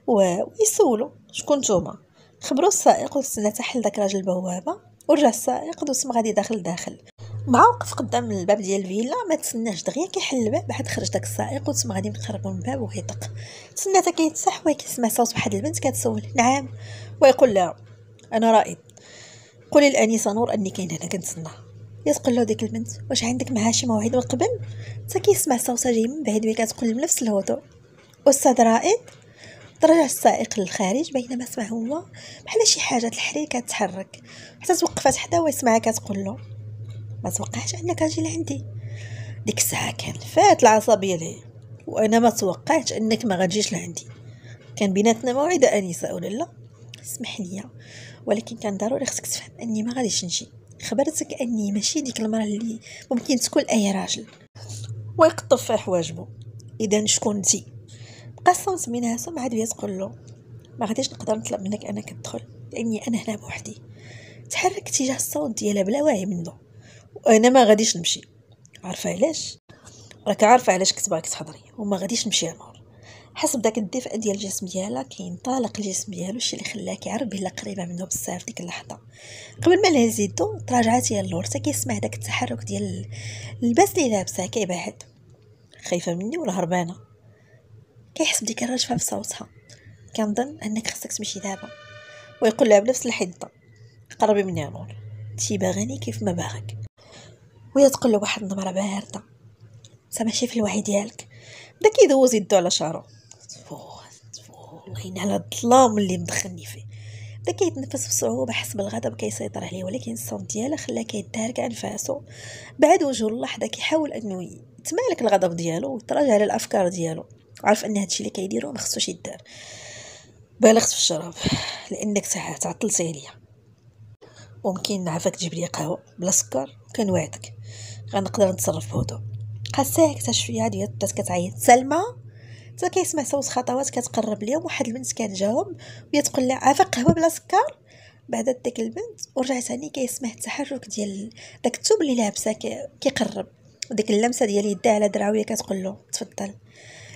S1: و... ويسولو شكون نتوما خبروا السائق وستنا تحل داك راجل البوابه ورجع السائق دوسم غادي داخل داخل مع وقف قدام الباب ديال الفيلا ما تسناش دغيا كيحل الباب بعد خرج داك السائق وتسم غادي مقرب من الباب وهيطق تسنى حتى كيتسح وكيسمع صوت واحد البنت كتسول نعم ويقول لها انا رائد قولي الانيسه نور اني كاين هنا كنتسنى يسقل له ديك البنت واش عندك معها شي موعد من قبل حتى كيسمع صوتها جاي من بعيد وهي كتقول بنفس الهدوء استاذ رائد ترجع السائق للخارج بينما سمع هو بحال شي حاجه الحرير كتحرك حتى توقفات حدا ويسمعها كتقول له ما توقعش انك تجي لعندي ديك الساعه كان فات العصبيه ليه وانا ما توقعتش انك ما غتجيش لعندي كان بيناتنا موعد انسه ولا لا اسمح لي ولكن كان ضروري خصك تفهم اني ما غاديش نجي خبرتك اني ماشي ديك المراه اللي ممكن تكون اي راجل ويقطف في حواجبو اذا شكون انت بقى صمت منها ثم عاد بيا تقول له ما غاديش نقدر نطلب منك انك تدخل لاني انا هنا بوحدي تحرك تجاه الصوت ديالها بلا واعي منه وانا ما غاديش نمشي عارفه علاش راك عارفه علاش كنت تحضري وما غاديش نمشي انا حسب داك الدفء ديال الجسم ديالها كينطلق الجسم ديالو الشيء اللي خلاه كيعرف بلي قريبه منه بزاف ديك اللحظه قبل ما لها يدو تراجعات هي اللور حتى كيسمع داك التحرك ديال اللباس اللي لابسه كيبعد خايفه مني ولا هربانه كيحس بديك الرجفه في صوتها كنظن انك خصك تمشي دابا ويقول لها بنفس الحده قربي مني يا نور تي باغاني كيف ما باغك وهي تقول له واحد النبره بارده سمعتي في الوعي ديالك بدا كيدوز يدو على شعره وخاين على الظلام اللي مدخلني فيه بدا كيتنفس بصعوبة حسب الغضب كيسيطر عليه ولكن الصمت ديالها خلاه كيدارك عن فاسو بعد وجهه اللحظة كيحاول انه يتمالك الغضب ديالو ويتراجع على الافكار ديالو عارف ان هادشي اللي كيديرو ما خصوش يدار بالغت في الشراب لانك تعطلت عليا ممكن نعافاك تجيب لي قهوه بلا سكر وكنوعدك غنقدر نتصرف بهدوء بقى ساكته شويه عاد بدات كتعيط سلمى حتى كيسمع صوت خطوات كتقرب ليهم واحد البنت كتجاوب وهي تقول لها عافاك قهوه بلا سكر بعد ديك البنت ورجع ثاني كيسمع التحرك ديال داك الثوب اللي لابسه كيقرب وديك اللمسه ديال يديه على دراويه كتقول له تفضل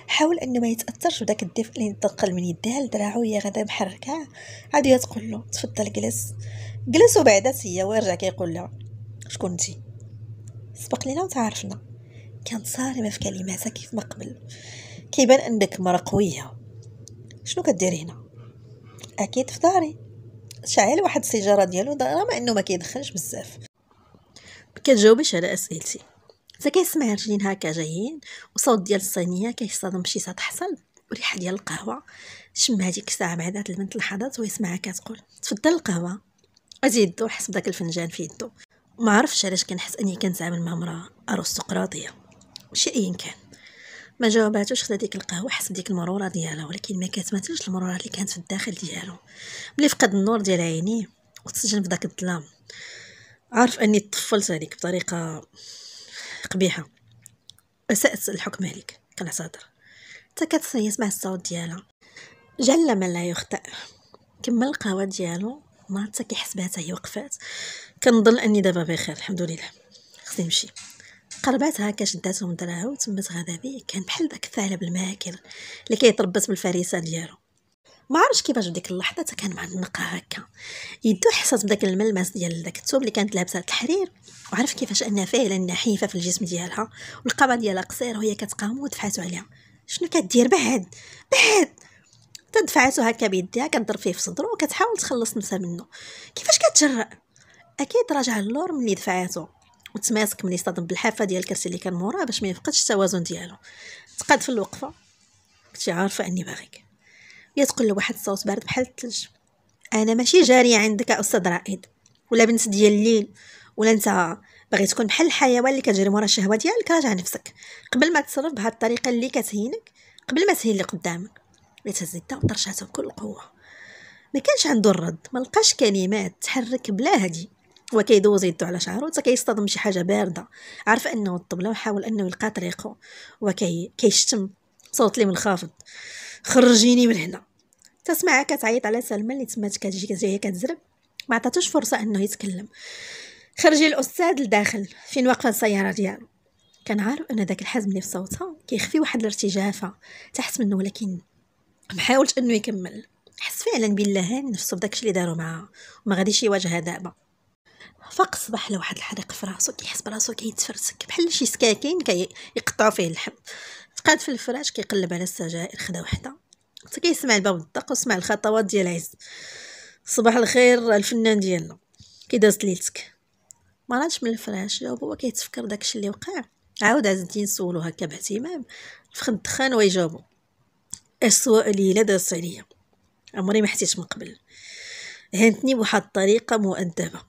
S1: حاول انه ما يتاثرش بداك الدفء اللي ينتقل من يديه لدراعو غدا غادا محركه عاد هي تقول له تفضل جلس جلس وبعدات هي ويرجع كيقول لها شكون انتي سبق لينا وتعرفنا كانت صارمه في كلماتها كيف ما قبل كيبان انك مرا قويه شنو كديري هنا اكيد في داري شعل واحد السيجاره ديالو رغم انه ما كيدخنش بزاف ما كتجاوبش على اسئلتي حتى كيسمع رجلين هكا جايين وصوت ديال الصينيه كيصطدم بشي صوت حصل وريحه ديال القهوه شم هذيك الساعه مع ذات البنت لحظات ويسمعها كتقول تفضل القهوه ازي يدو حسب داك الفنجان في يدو ما عرفش علاش كنحس اني كنتعامل مع امراه ارستقراطيه ماشي ايا كان ما جاوباتوش خدا ديك القهوه حسب ديك المروره ديالها ولكن ما كتمثلش المروره اللي كانت في الداخل ديالو ملي فقد النور ديال عينيه وتسجن في داك الظلام عارف اني طفلت عليك بطريقه قبيحه اسات الحكم عليك كنعتذر حتى كتصيص مع الصوت ديالها جل من لا يخطئ كمل القهوه ديالو ما حتى كيحس بها هي وقفات كنظن اني دابا بخير الحمد لله خصني نمشي قربات هكا شداتهم دراها وتمت غدا بيه كان بحال داك الثعلب الماكر اللي كيتربص بالفريسه ديالو ما عرفش كيفاش بديك اللحظه حتى كان معنقها هكا يدو حسات بداك الملمس ديال داك الثوب اللي كانت لابسه الحرير وعرف كيفاش انها فعلا نحيفه في الجسم ديالها والقبا ديالها قصير وهي كتقام ودفعاتو عليها شنو كدير بعد بعد تدفعاتو هكا بيديها كضرب فيه في صدرو وكتحاول تخلص نفسها منه كيفاش كتجرأ اكيد راجع اللور ملي دفعاتو وتماسك ملي يصطدم بالحافه ديال الكرسي اللي كان موراه باش ما يفقدش التوازن ديالو تقاد في الوقفه كنت عارفه اني باغيك هي تقول له واحد الصوت بارد بحال الثلج انا ماشي جاريه عندك يا استاذ رائد ولا بنت ديال الليل ولا انت باغي تكون بحال الحيوان اللي كتجري مورا الشهوه ديالك راجع نفسك قبل ما تصرف بهاد الطريقه اللي كتهينك قبل ما تهين اللي قدامك بغيت هز يدها وطرشاتها بكل قوه ما كانش عنده الرد ما لقاش كلمات تحرك بلا هدي وكيدوز يدو على شعرو حتى كيصطدم شي حاجه بارده عارف انه الطبله وحاول انه يلقى طريقه وكي كيشتم صوت لي منخفض خرجيني من هنا تسمع كتعيط على سلمى اللي تمات كتجي كتجي هي كتزرب ما عطاتوش فرصه انه يتكلم خرجي الاستاذ لداخل فين واقفه السياره ديالو كان عارف ان داك الحزم اللي في صوتها كيخفي واحد الارتجافه تحت منه ولكن محاولش انه يكمل حس فعلا باللهان نفسه بداكشي اللي داروا معاها وما غاديش يواجهها دابا فاق الصباح على واحد الحريق في راسو كيحس براسو كيتفرسك بحال شي سكاكين كيقطعو فيه اللحم تقاد في الفراش كيقلب على السجائر خدا وحده حتى كيسمع الباب دق وسمع الخطوات ديال عز صباح الخير الفنان ديالنا كي دازت ليلتك ما من الفراش جاوب هو كيتفكر داكشي اللي وقع عاود عز الدين سولو هكا باهتمام فخ الدخان ويجاوبو اسوا ليله دازت عليا عمري ما حسيت من قبل هانتني بواحد الطريقه مؤدبه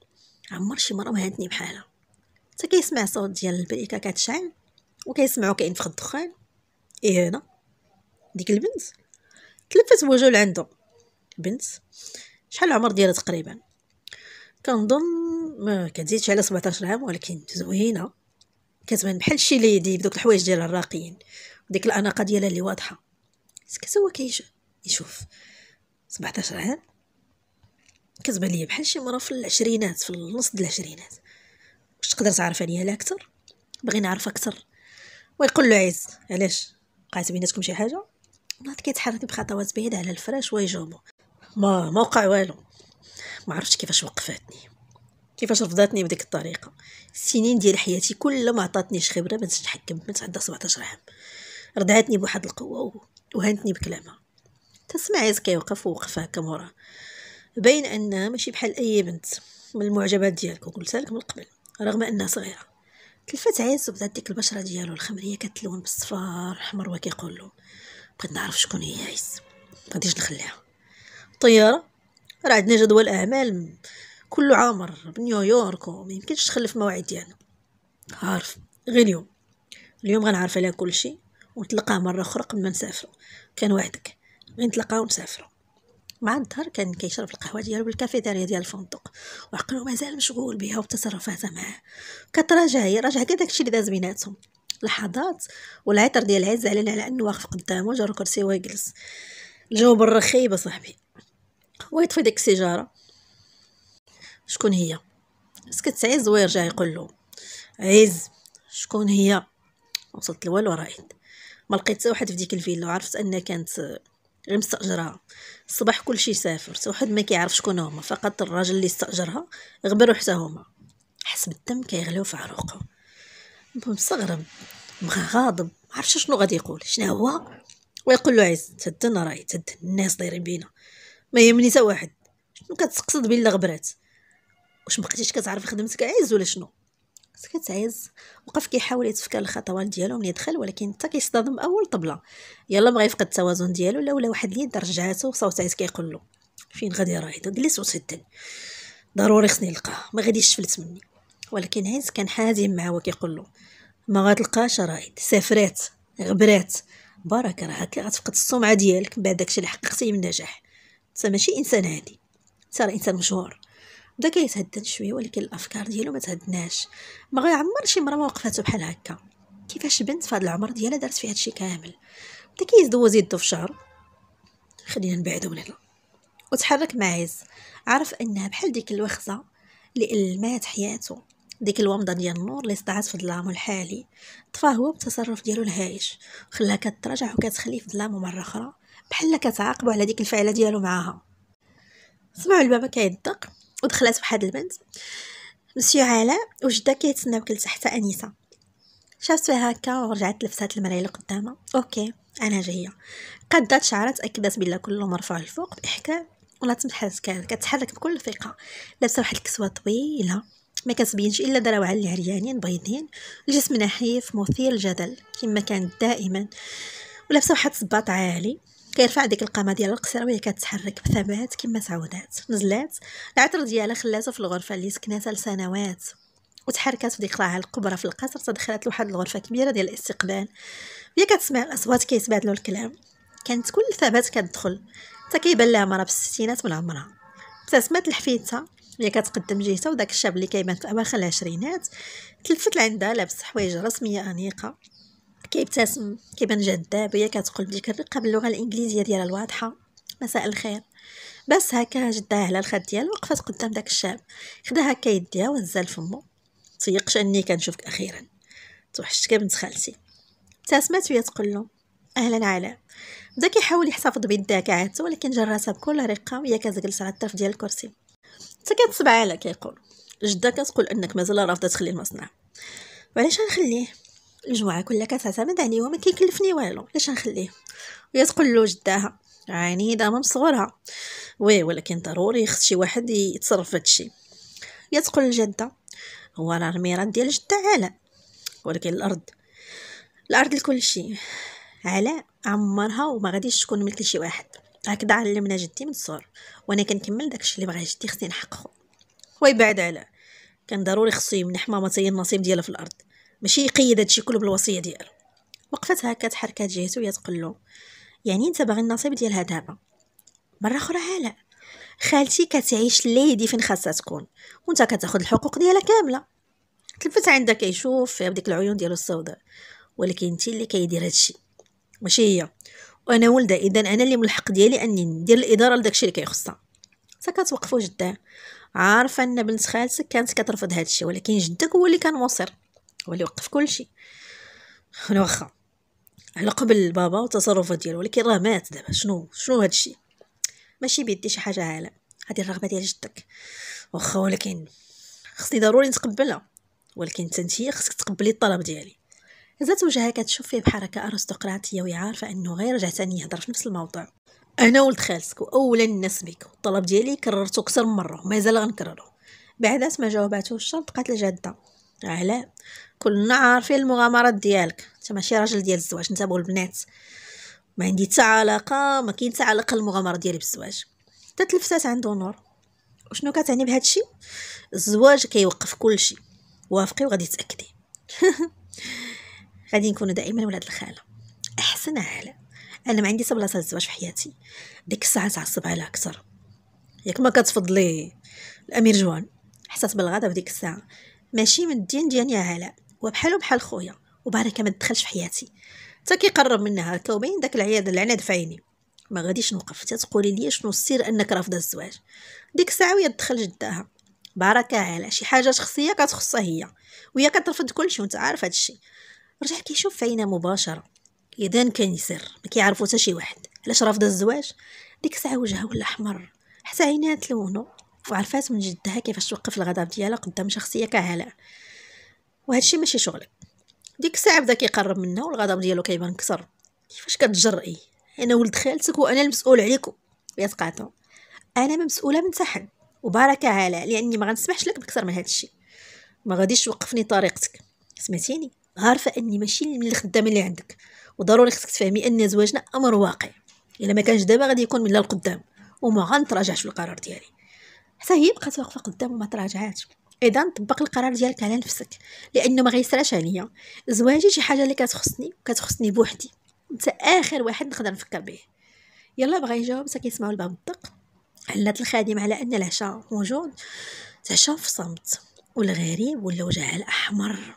S1: عمر شي مره مهدني بحالها حتى كيسمع صوت ديال البريكه كتشعل وكيسمعو في الدخان ايه هنا ديك البنت تلفت وجهو لعندو بنت شحال العمر ديالها تقريبا كنظن ما كتزيدش على 17 عام ولكن زوينه كتبان بحال شي ليدي بدوك الحوايج ديالها الراقيين وديك الاناقه ديالها اللي واضحه سكت هو كيشوف 17 عام كتبان ليا بحال شي مرا في العشرينات في النص د العشرينات واش تقدر تعرف عليا لا اكثر باغي نعرف اكثر ويقول له عز علاش وقعت بيناتكم شي حاجه ناض كيتحرك بخطوات بعيده على الفراش ويجاوبو ما ما وقع والو ما عرفتش كيفاش وقفاتني كيفاش رفضاتني بديك الطريقه سنين ديال حياتي كلها ما عطاتنيش خبره ما نتحكم بنت تعدى 17 عام رضعتني بواحد القوه وهانتني بكلامها تسمع عز كيوقف ووقف هكا موراه باين انها ماشي بحال اي بنت من المعجبات ديالكم قلتها لك من قبل رغم انها صغيره تلفت عين زبدات ديك البشره ديالو الخمريه كتلون بالصفار الاحمر وكيقول له بغيت نعرف شكون هي عيس غاديش نخليها طياره راه عندنا جدول اعمال كل عامر بنيويورك وما يمكنش تخلف مواعيد ديالنا عارف غير اليوم اليوم غنعرف عليها كلشي ونتلقاه مره اخرى قبل ما نسافروا كان وعدك غنتلاقاو ونسافروا مع الظهر كان كيشرب القهوه ديالو بالكافيتيريا ديال الفندق وعقلو مازال مشغول بها وبتصرفاتها معاه كتراجع هي راجع كاع داكشي اللي داز بيناتهم لحظات والعطر ديال عز علينا على انه واقف قدامه جرو كرسي ويجلس الجو برا خيب صاحبي ويطفي ديك السيجاره شكون هي سكت عز ويرجع يقول له عز شكون هي وصلت لوالو رايد ما لقيت حتى واحد في ديك الفيلا وعرفت انها كانت غير مستأجرها الصباح كلشي سافر حتى واحد ما كيعرف شكون هما فقط الراجل اللي استأجرها غبروا حتى هما حسب الدم كيغليو في عروقه مستغرب بقى غاضب عرفش شنو غادي يقول شنو هو ويقول له عز تهدن راي تهدن الناس دايرين بينا ما يهمني حتى واحد شنو كتقصد باللي غبرات واش مبقيتيش كتعرف خدمتك عز ولا شنو كتعيز وقف كيحاول يتفكر الخطوات ديالو ملي دخل ولكن حتى كيصطدم اول طبله يلا بغى يفقد التوازن ديالو لولا واحد اليد رجعاتو وصوت عيس كيقول له فين غادي رايد جلس وسدن ضروري خصني نلقاه ما غاديش فلت مني ولكن عيس كان حازم معاه وكيقول له ما غتلقاش رايد سافرات غبرات راه هكا غتفقد السمعه ديالك بعد داكشي اللي حققتيه من نجاح انت ماشي انسان عادي انت انسان مشهور بدا كيتهدن شويه ولكن الافكار ديالو ما تهدناش ما غيعمر شي مره ما وقفاتو بحال هكا كيفاش بنت في هذا العمر ديالها دارت في هادشي كامل بدا كيزدوز يدو في شعر خلينا نبعدو من هنا وتحرك مع عز عرف انها بحال ديك الوخزه اللي المات حياته ديك الومضه ديال النور اللي سطعت في الظلام الحالي طفا هو بالتصرف ديالو الهايش خلاها كتراجع وكتخليه في الظلام مره اخرى بحال كتعاقبو على ديك الفعله ديالو معاها سمعوا الباب كيدق ودخلت واحد البنت مسيو علاء وجدها كيتسناو كلتا حتى انيسه شافت فيها هكا ورجعت لفتات المرايه اللي قدامها اوكي انا جايه قدات شعرها تاكدت بلا كله مرفوع الفوق باحكام ولا تمحز كتحرك بكل ثقه لابسه واحد الكسوه طويله ما كتبينش الا دراوع اللي عريانين بيضين الجسم نحيف مثير الجدل كما كان دائما ولابسه واحد الصباط عالي كيرفع ديك القامه ديال القصيره وهي كتحرك بثبات كما تعودات نزلات العطر ديالها خلاته في الغرفه اللي سكناتها لسنوات وتحركات في ديك راعها الكبرى في القصر تدخلت لواحد الغرفه كبيره ديال الاستقبال هي كتسمع الاصوات كيتبادلوا الكلام كانت كل ثبات كتدخل حتى كيبان لها مرا بالستينات من عمرها ابتسمت لحفيدتها هي كتقدم جهتها وداك الشاب اللي كيبان في اواخر العشرينات تلفت لعندها لابس حوايج رسميه انيقه كيبتسم كيبان جذاب هي كتقول بديك الرقه باللغه الانجليزيه ديالها الواضحه مساء الخير بس هكا جداها على الخد ديالها وقفات قدام داك الشاب خداها كيديها وهزها لفمو تيقش اني كنشوفك اخيرا توحشتك بنت خالتي ابتسمت وهي تقول له اهلا علاء بدا كيحاول يحتفظ بيديها عادته ولكن جراتها بكل رقه وهي كتجلس على الطرف ديال الكرسي حتى كتصبع على كيقول جدا كتقول انك مازال رافضه تخلي المصنع وعلاش غنخليه الجمعه كلها كتعتمد عليه وما كيكلفني والو علاش نخليه ويا تقول له جداها عنيده ما صغرها وي ولكن ضروري خص شي واحد يتصرف هادشي يا تقول الجده هو راه الميراث ديال جده علاء ولكن الارض الارض لكل شيء علاء عمرها وما غاديش تكون ملك لشي واحد هكذا علمنا جدي من الصغر وانا كنكمل داكشي اللي بغى جدي خصني نحققه ويبعد يبعد علاء كان ضروري خصو يمنح ماما تاي النصيب ديالها في الارض ماشي يقيد هادشي كله بالوصيه ديالو وقفت هكا تحركات جهته هي تقول له يعني انت باغي النصيب ديالها دابا مره اخرى هلا خالتي كتعيش ليدي فين خاصها تكون وانت كتاخذ الحقوق ديالها كامله تلفت عندها كيشوف في بديك العيون ديالو السوداء ولكن انت اللي كيدير هادشي ماشي هي وانا ولده اذا انا اللي من الحق ديالي اني ندير الاداره لداكشي اللي كيخصها سكت وقفوا جده عارفه ان بنت خالتك كانت كترفض هادشي ولكن جدك هو اللي كان مصر هو اللي وقف كل شيء انا واخا على قبل بابا وتصرفه ديالو ولكن راه مات دابا شنو شنو هذا الشيء ماشي بيدي شي حاجه عالم هذه الرغبه ديال جدك واخا ولكن خصني ضروري نتقبلها ولكن انت خصك تقبلي الطلب ديالي هزات وجهها كتشوف فيه بحركه ارستقراطيه وعارفه انه غير ثاني يهضر في نفس الموضوع انا ولد خالتك واولا الناس بك والطلب ديالي كررته اكثر من مره ومازال غنكرره بعدات ما جاوباتوش شرط قالت لجاده علاه كلنا عارفين المغامرات ديالك انت ماشي راجل ديال الزواج بغو البنات ما عندي حتى علاقه ما كاين حتى علاقه المغامره ديالي بالزواج حتى الفتاه عنده نور وشنو كتعني بهذا الشيء الزواج كيوقف كل شيء وافقي وغادي تاكدي غادي نكونوا دائما ولاد الخاله احسن على انا ما عندي صبلاصه بلاصه للزواج في حياتي ديك الساعه تعصب على اكثر ياك ما كتفضلي الامير جوان حسات بالغضب ديك الساعه ماشي من الدين ديالي علاء وبحالو بحال خويا وباركه ما تدخلش في حياتي حتى كيقرب منها كوبين داك العياد العناد في عيني ما غاديش نوقف حتى تقولي لي شنو السر انك رافضه الزواج ديك الساعه وهي تدخل جداها باركة على شي حاجه شخصيه كتخصها هي وهي كترفض كلشي وانت عارف هادشي رجع كيشوف في عينها مباشره اذا كان يسر ما كيعرفو حتى شي واحد علاش رافضه الزواج ديك الساعه وجهها ولا احمر حتى عينيها تلونو وعرفات من جدها كيفاش توقف الغضب ديالها قدام شخصيه كعلاء الشيء ماشي شغلك ديك الساعه بدا كيقرب منها والغضب ديالو كيبان كثر كيفاش كتجرئي انا ولد خالتك وانا المسؤول عليكم يتقاطعوا انا ما مسؤوله من تحت وبركه علاء لاني ما غنسمحش لك بكثر من الشيء ما غاديش توقفني طريقتك سمعتيني عارفه اني ماشي من الخدامه اللي عندك وضروري خصك تفهمي ان زواجنا امر واقع الا ما كانش دابا غادي يكون من لا القدام وما غنتراجعش في القرار ديالي حتى هي بقات واقفه قدام وما تراجعاتش اذا طبق القرار ديالك على نفسك لانه ما غيسراش عليا زواجي شي حاجه اللي كتخصني وكتخصني بوحدي انت اخر واحد نقدر نفكر به يلا بغا يجاوب حتى كيسمعوا الباب الدق علات الخادم على ان العشاء موجود تعشاو في صمت والغريب ولا وجهها الاحمر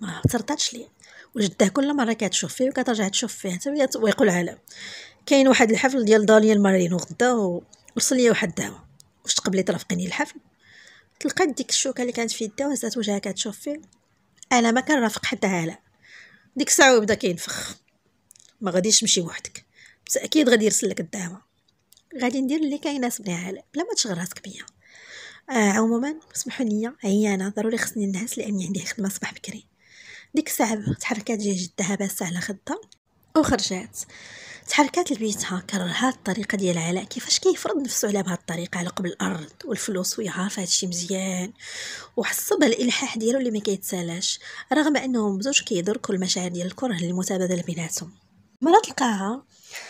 S1: ما ترطاتش ليه وجدها كل مره كتشوف فيه وكترجع تشوف فيه حتى ويقول عالم كاين واحد الحفل ديال داليا المارينو غدا وصل لي واحد الدعوه واش تقبلي ترافقيني الحفل تلقات ديك الشوكه اللي كانت في يدها وهزات وجهها كتشوف فيه انا ما كنرافق حتى هلا ديك الساعه بدا كينفخ ما غاديش تمشي وحدك بس اكيد غادي يرسلك الدعوه غادي ندير اللي كيناسبني هلا بلا ما تشغل راسك بيا آه عموما سمحوا لي عيانه ضروري خصني ننعس لاني عندي خدمه صباح بكري ديك الساعه تحركات جهه جدها باسه على خدها وخرجات تحركات لبيتها كررها الطريقه ديال علاء كيفاش كيفرض نفسه على بهاد الطريقه على قبل الارض والفلوس وهي عارفه هادشي مزيان وحسب الالحاح ديالو اللي ما كيتسالاش رغم انهم بزوج كيدركوا المشاعر ديال الكره المتبادله بيناتهم مره تلقاها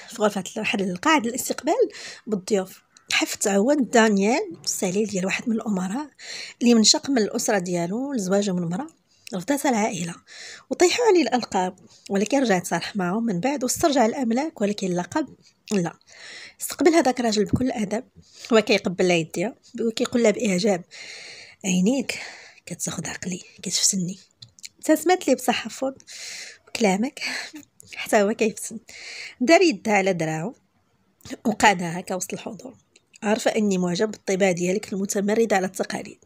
S1: في غرفه واحد القاعده الاستقبال بالضيوف حفت عود دانيال السليل ديال واحد من الامراء اللي منشق من الاسره ديالو لزواجه من المراه رفضت العائلة وطيحوا عليه الألقاب ولكن رجع تصالح معهم من بعد واسترجع الأملاك ولكن اللقب لا استقبل هذاك الراجل بكل أدب وكيقبل لها يديها وكيقول لها بإعجاب عينيك كتاخد عقلي كتفسني تسمت لي بتحفظ وكلامك حتى هو كيفسن دار يدها على دراعو وقادها هكا وسط الحضور عارفة أني معجب بالطباع ديالك المتمردة على التقاليد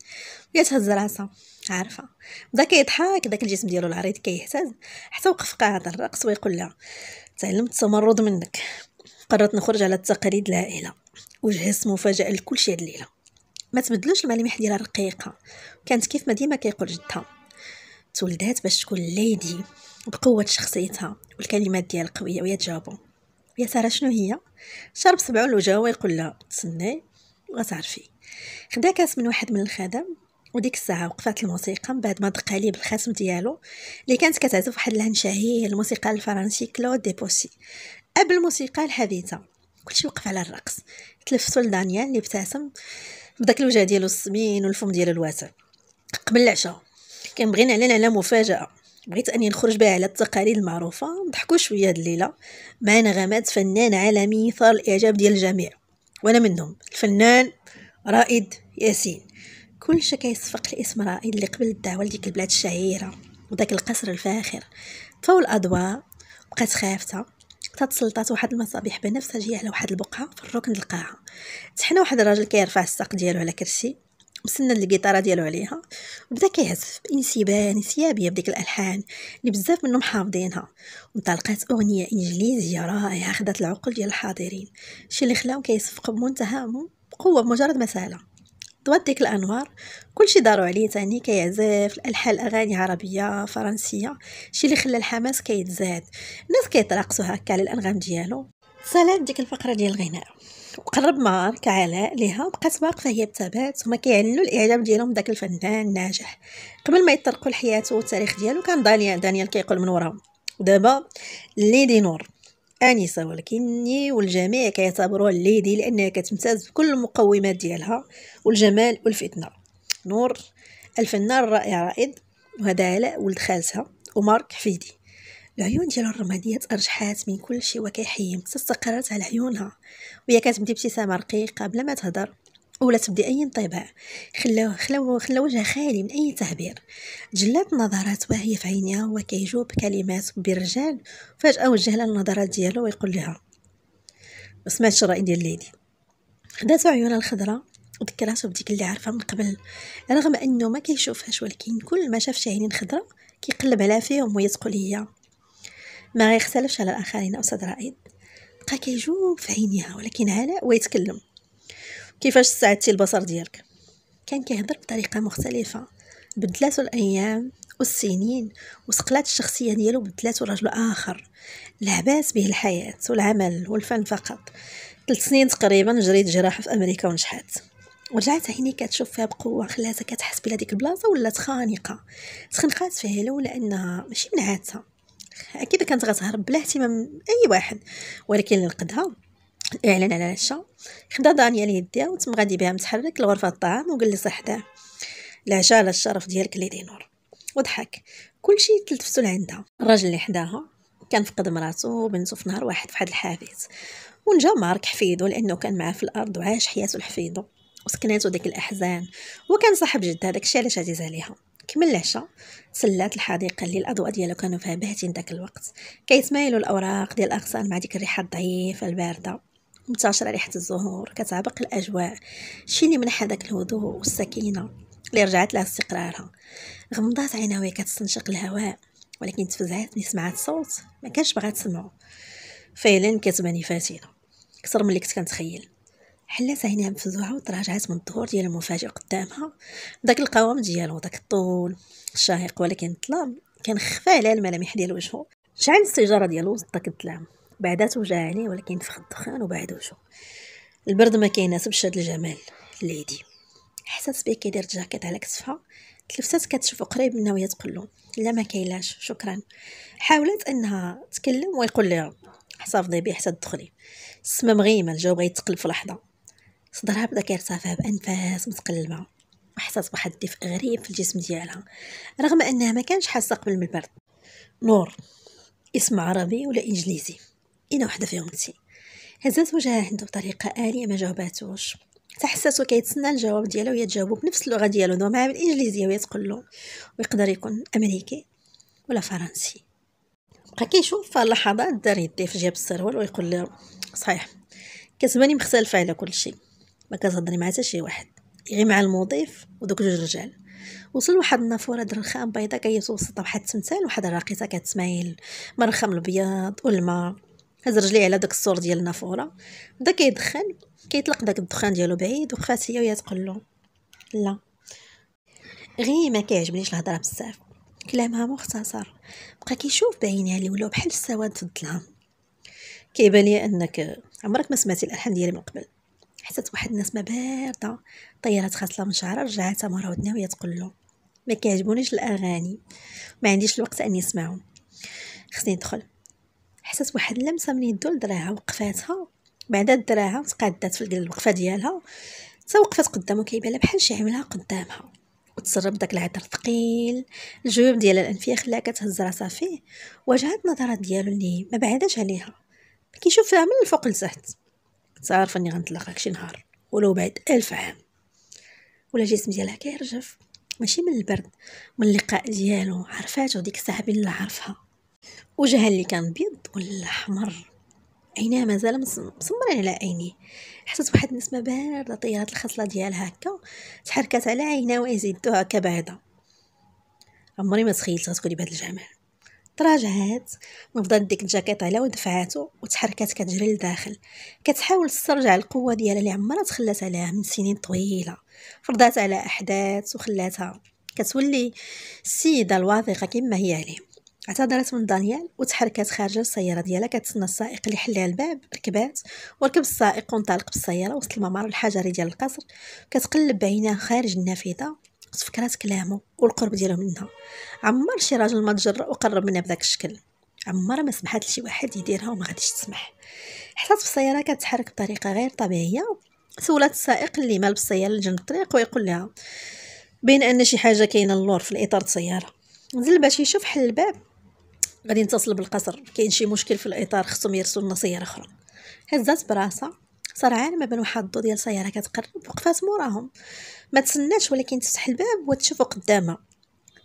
S1: وكتهز راسها عارفه بدا كيضحك داك الجسم ديالو العريض كيهتز حتى وقف قاعد الرقص ويقول لها تعلمت التمرد منك قررت نخرج على التقاليد العائله وجهزت مفاجاه لكلشي هاد الليله ما تبدلوش الملامح ديالها رقيقه كانت كيف ما ديما كيقول جدها تولدات باش تكون ليدي بقوه شخصيتها والكلمات ديالها قويه ويا تجاوبو يا ساره شنو هي شرب سبعه الوجاوه ويقول لها تسني وغتعرفي خدا كاس من واحد من الخدم وديك الساعه وقفات الموسيقى من بعد ما دق عليه بالخاتم ديالو اللي كانت كتعزف واحد الهن هي الموسيقى الفرنسي كلود ديبوسي اب الموسيقى الحديثه كلشي وقف على الرقص تلفتو لدانيال اللي ابتسم بداك الوجه ديالو السمين والفم ديالو الواسع قبل العشاء كان بغي نعلن على مفاجاه بغيت اني نخرج بها على التقاليد المعروفه نضحكوا شويه هاد الليله مع نغمات فنان عالمي ثار الاعجاب ديال الجميع وانا منهم الفنان رائد ياسين كلشي كيصفق رائد اللي قبل الدعوه لديك البلاد الشهيره وداك القصر الفاخر طفاو الاضواء بقات خافتة تتسلطات واحد المصابيح بنفسجية على واحد البقعة في الركن القاعة تحنا واحد الراجل كيرفع الساق ديالو على كرسي مسند الجيتاره ديالو عليها وبدا كيعزف بانسبان انسيابيه بديك الالحان اللي بزاف منهم حافظينها وانطلقات اغنيه انجليزيه رائعه خدات العقول ديال الحاضرين شي اللي خلاهم كيصفقوا بمنتهى بقوه بمجرد مساله ضوات ديك الانوار كلشي داروا عليه تاني كيعزف الالحان اغاني عربيه فرنسيه شي اللي خلى الحماس كيتزاد الناس كيتراقصوا هكا على الانغام ديالو سلام ديك الفقره ديال الغناء وقرب مار كعلاء ليها بقات واقفه هي بثبات هما كيعلنوا الاعجاب ديالهم بداك الفنان الناجح قبل ما يطرقوا لحياته والتاريخ ديالو كان دانيال دانيال كيقول من وراهم ودابا ليدي نور آنسة ولكني والجميع كيعتبروها الليدي لأنها كتمتاز بكل المقومات ديالها والجمال والفتنة نور الفنان الرائع رائد وهذا علاء ولد خالتها ومارك حفيدي العيون ديالو الرمادية تأرجحات من كل شيء وكيحيم تستقرت على عيونها وهي كتبدي ابتسامة رقيقة بلا ما تهضر ولا تبدي اي انطباع خلاو خلاو خلاو وجهها خالي من اي تعبير جلات نظرات واهية في عينيها وهو كيجوب كلمات بالرجال فجاه وجه لها النظرات ديالو ويقول لها ما سمعتش الراي ديال ليدي خدات عيونها الخضراء وذكرات بديك اللي عارفه من قبل رغم انه ما كيشوفهاش ولكن كل ما شاف شي عينين خضراء كيقلب عليها فيهم وهي تقول هي ما غيختلفش على الاخرين استاذ رائد بقى كيجوب في عينيها ولكن علاء ويتكلم كيفاش ساعدتي البصر ديالك كان كيهضر بطريقه مختلفه بدلاتو الايام والسنين وسقلات الشخصيه ديالو بدلاتو رجل اخر لعبات به الحياه والعمل والفن فقط ثلاث سنين تقريبا جريت جراحه في امريكا ونجحت ورجعت عيني كتشوف فيها بقوه خلاتها كتحس بلا ديك البلاصه ولات خانقه تخنقات فيها لولا انها ماشي من عادتها اكيد كانت غتهرب بلا اهتمام اي واحد ولكن لقدها الاعلان على العشاء خدا دانيا يديها وتم غادي بها متحرك لغرفه الطعام وقال لي العشاء على الشرف ديالك اللي وضحك كلشي تلتفتو لعندها الراجل اللي حداها كان فقد مراتو وبنته في نهار واحد فواحد الحادث ونجا مارك حفيدو لانه كان معاه في الارض وعاش حياته لحفيدو وسكناتو ديك الاحزان وكان صاحب جد هذاك الشيء علاش عزيز عليها كمل العشاء سلات الحديقه اللي الاضواء ديالو كانوا فيها باهتين داك الوقت كيتمايلوا الاوراق ديال الاغصان مع ديك الريحه الضعيفه البارده منتشرة ريحة الزهور كتعبق الأجواء شي اللي منح داك الهدوء والسكينة اللي رجعت لها استقرارها غمضات عينها وهي كتستنشق الهواء ولكن تفزعات ملي سمعات صوت ما كانش باغا تسمعو فعلا كتباني فاتنه اكثر من اللي كنت كنتخيل حلات عينيها مفزوعه وتراجعات من الظهور ديال المفاجئ قدامها داك القوام ديالو داك الطول الشاهق ولكن الظلام كان خفى على الملامح ديال وجهه شعل السيجاره ديالو وسط داك الظلام بعدات عليه ولكن دفخ الدخان وبعد وجهه البرد ما كيناسبش هاد الجمال الليدي حسات بيه كيدير جاكيت على كتفها تلفتات كتشوفو قريب منها وهي تقول له لا ما كيلاش شكرا حاولت انها تكلم ويقول لها احتفظي بيه حتى تدخلي السما مغيمه الجو يتقلب في لحظه صدرها بدا كيرتفع بانفاس متقلبه وحسات بواحد الدفء غريب في الجسم ديالها رغم انها ما كانش حاسه قبل من البرد نور اسم عربي ولا انجليزي الى وحدة فيهم نتي هزات وجهها عنده بطريقة آلية ما جاوباتوش تحسسو كيتسنى الجواب ديالها وهي تجاوبو بنفس اللغة ديالو نو معاه بالإنجليزية وهي تقولو ويقدر يكون أمريكي ولا فرنسي بقى كيشوف في اللحظات دار يديه في جيب السروال ويقول له صحيح كتباني مختلفة على كل شيء ما كتهضري مع حتى شي واحد غير مع المضيف ودوك جوج رجال وصل واحد النافوره درخام بيضاء كيتوسط واحد التمثال واحد الراقصه كتسمايل مرخم الرخام الابيض والماء هز رجليه على داك السور ديال النافوره بدا كيدخن كيطلق داك الدخان ديالو بعيد وخات هي وهي تقول له لا غير ما كيعجبنيش الهضره بزاف كلامها مختصر بقى كيشوف بعينيها اللي ولاو بحال السواد في الظلام كيبان لي انك عمرك ما سمعتي الالحان ديالي من قبل حسيت واحد الناس ما بارده طيرات خاصله من شعرها رجعتها مره ودنا وهي تقول له ما كيعجبونيش الاغاني ما عنديش الوقت اني نسمعهم خصني ندخل حسات واحد اللمسه من يدو لدراعها وقفاتها بعدا الدراعه تقادات في الوقفه ديالها تا وقفات قدامو كيبان بحال شي عملها قدامها وتسرب داك العطر ثقيل الجيوب ديال الانفيه خلاها كتهز راسها فيه واجهات النظرات ديالو اللي ما بعداش عليها كيشوف فيها من الفوق لتحت تعرف اني غنطلقك شي نهار ولو بعد ألف عام ولا جسم ديالها كيرجف ماشي من البرد من اللقاء ديالو عرفاتو ديك الساعه اللي عرفها وجهها اللي كان بيض ولا احمر عينيها مازال مسمرين على عينيه حسيت واحد النسمه بارده طيرات الخصله ديالها هكا تحركات على عينا ويزيدوها هكا بعدا عمري ما تخيلت غتكوني بهذا الجمال تراجعات نفضت ديك الجاكيط على ودفعاتو وتحركات كتجري لداخل كتحاول تسترجع القوه ديالها اللي عمرها تخلات عليها من سنين طويله فرضات على احداث وخلاتها كتولي السيده الواثقه كما هي عليه اعتذرت من دانيال وتحركات خارجه للسياره ديالها كتسنى السائق اللي حل الباب ركبات وركب السائق وانطلق بالسياره وسط الممر الحجري ديال القصر كتقلب بعيناه خارج النافذه تفكرات كلامه والقرب ديالو منها عمر شي راجل ما تجر وقرب منها بداك الشكل عمرها ما سمحات لشي واحد يديرها وما غاديش تسمح حسات بالسياره كتحرك بطريقه غير طبيعيه سولات السائق اللي مال بالسياره لجنب الطريق ويقول لها بين ان شي حاجه كاينه اللور في الاطار السياره نزل باش يشوف حل الباب غادي نتصل بالقصر كاين شي مشكل في الاطار خصهم يرسلوا لنا سياره اخرى هزات براسها صار عالم بان واحد الضو ديال سياره كتقرب وقفات موراهم ما تسناش ولكن تفتح الباب وتشوفو قدامها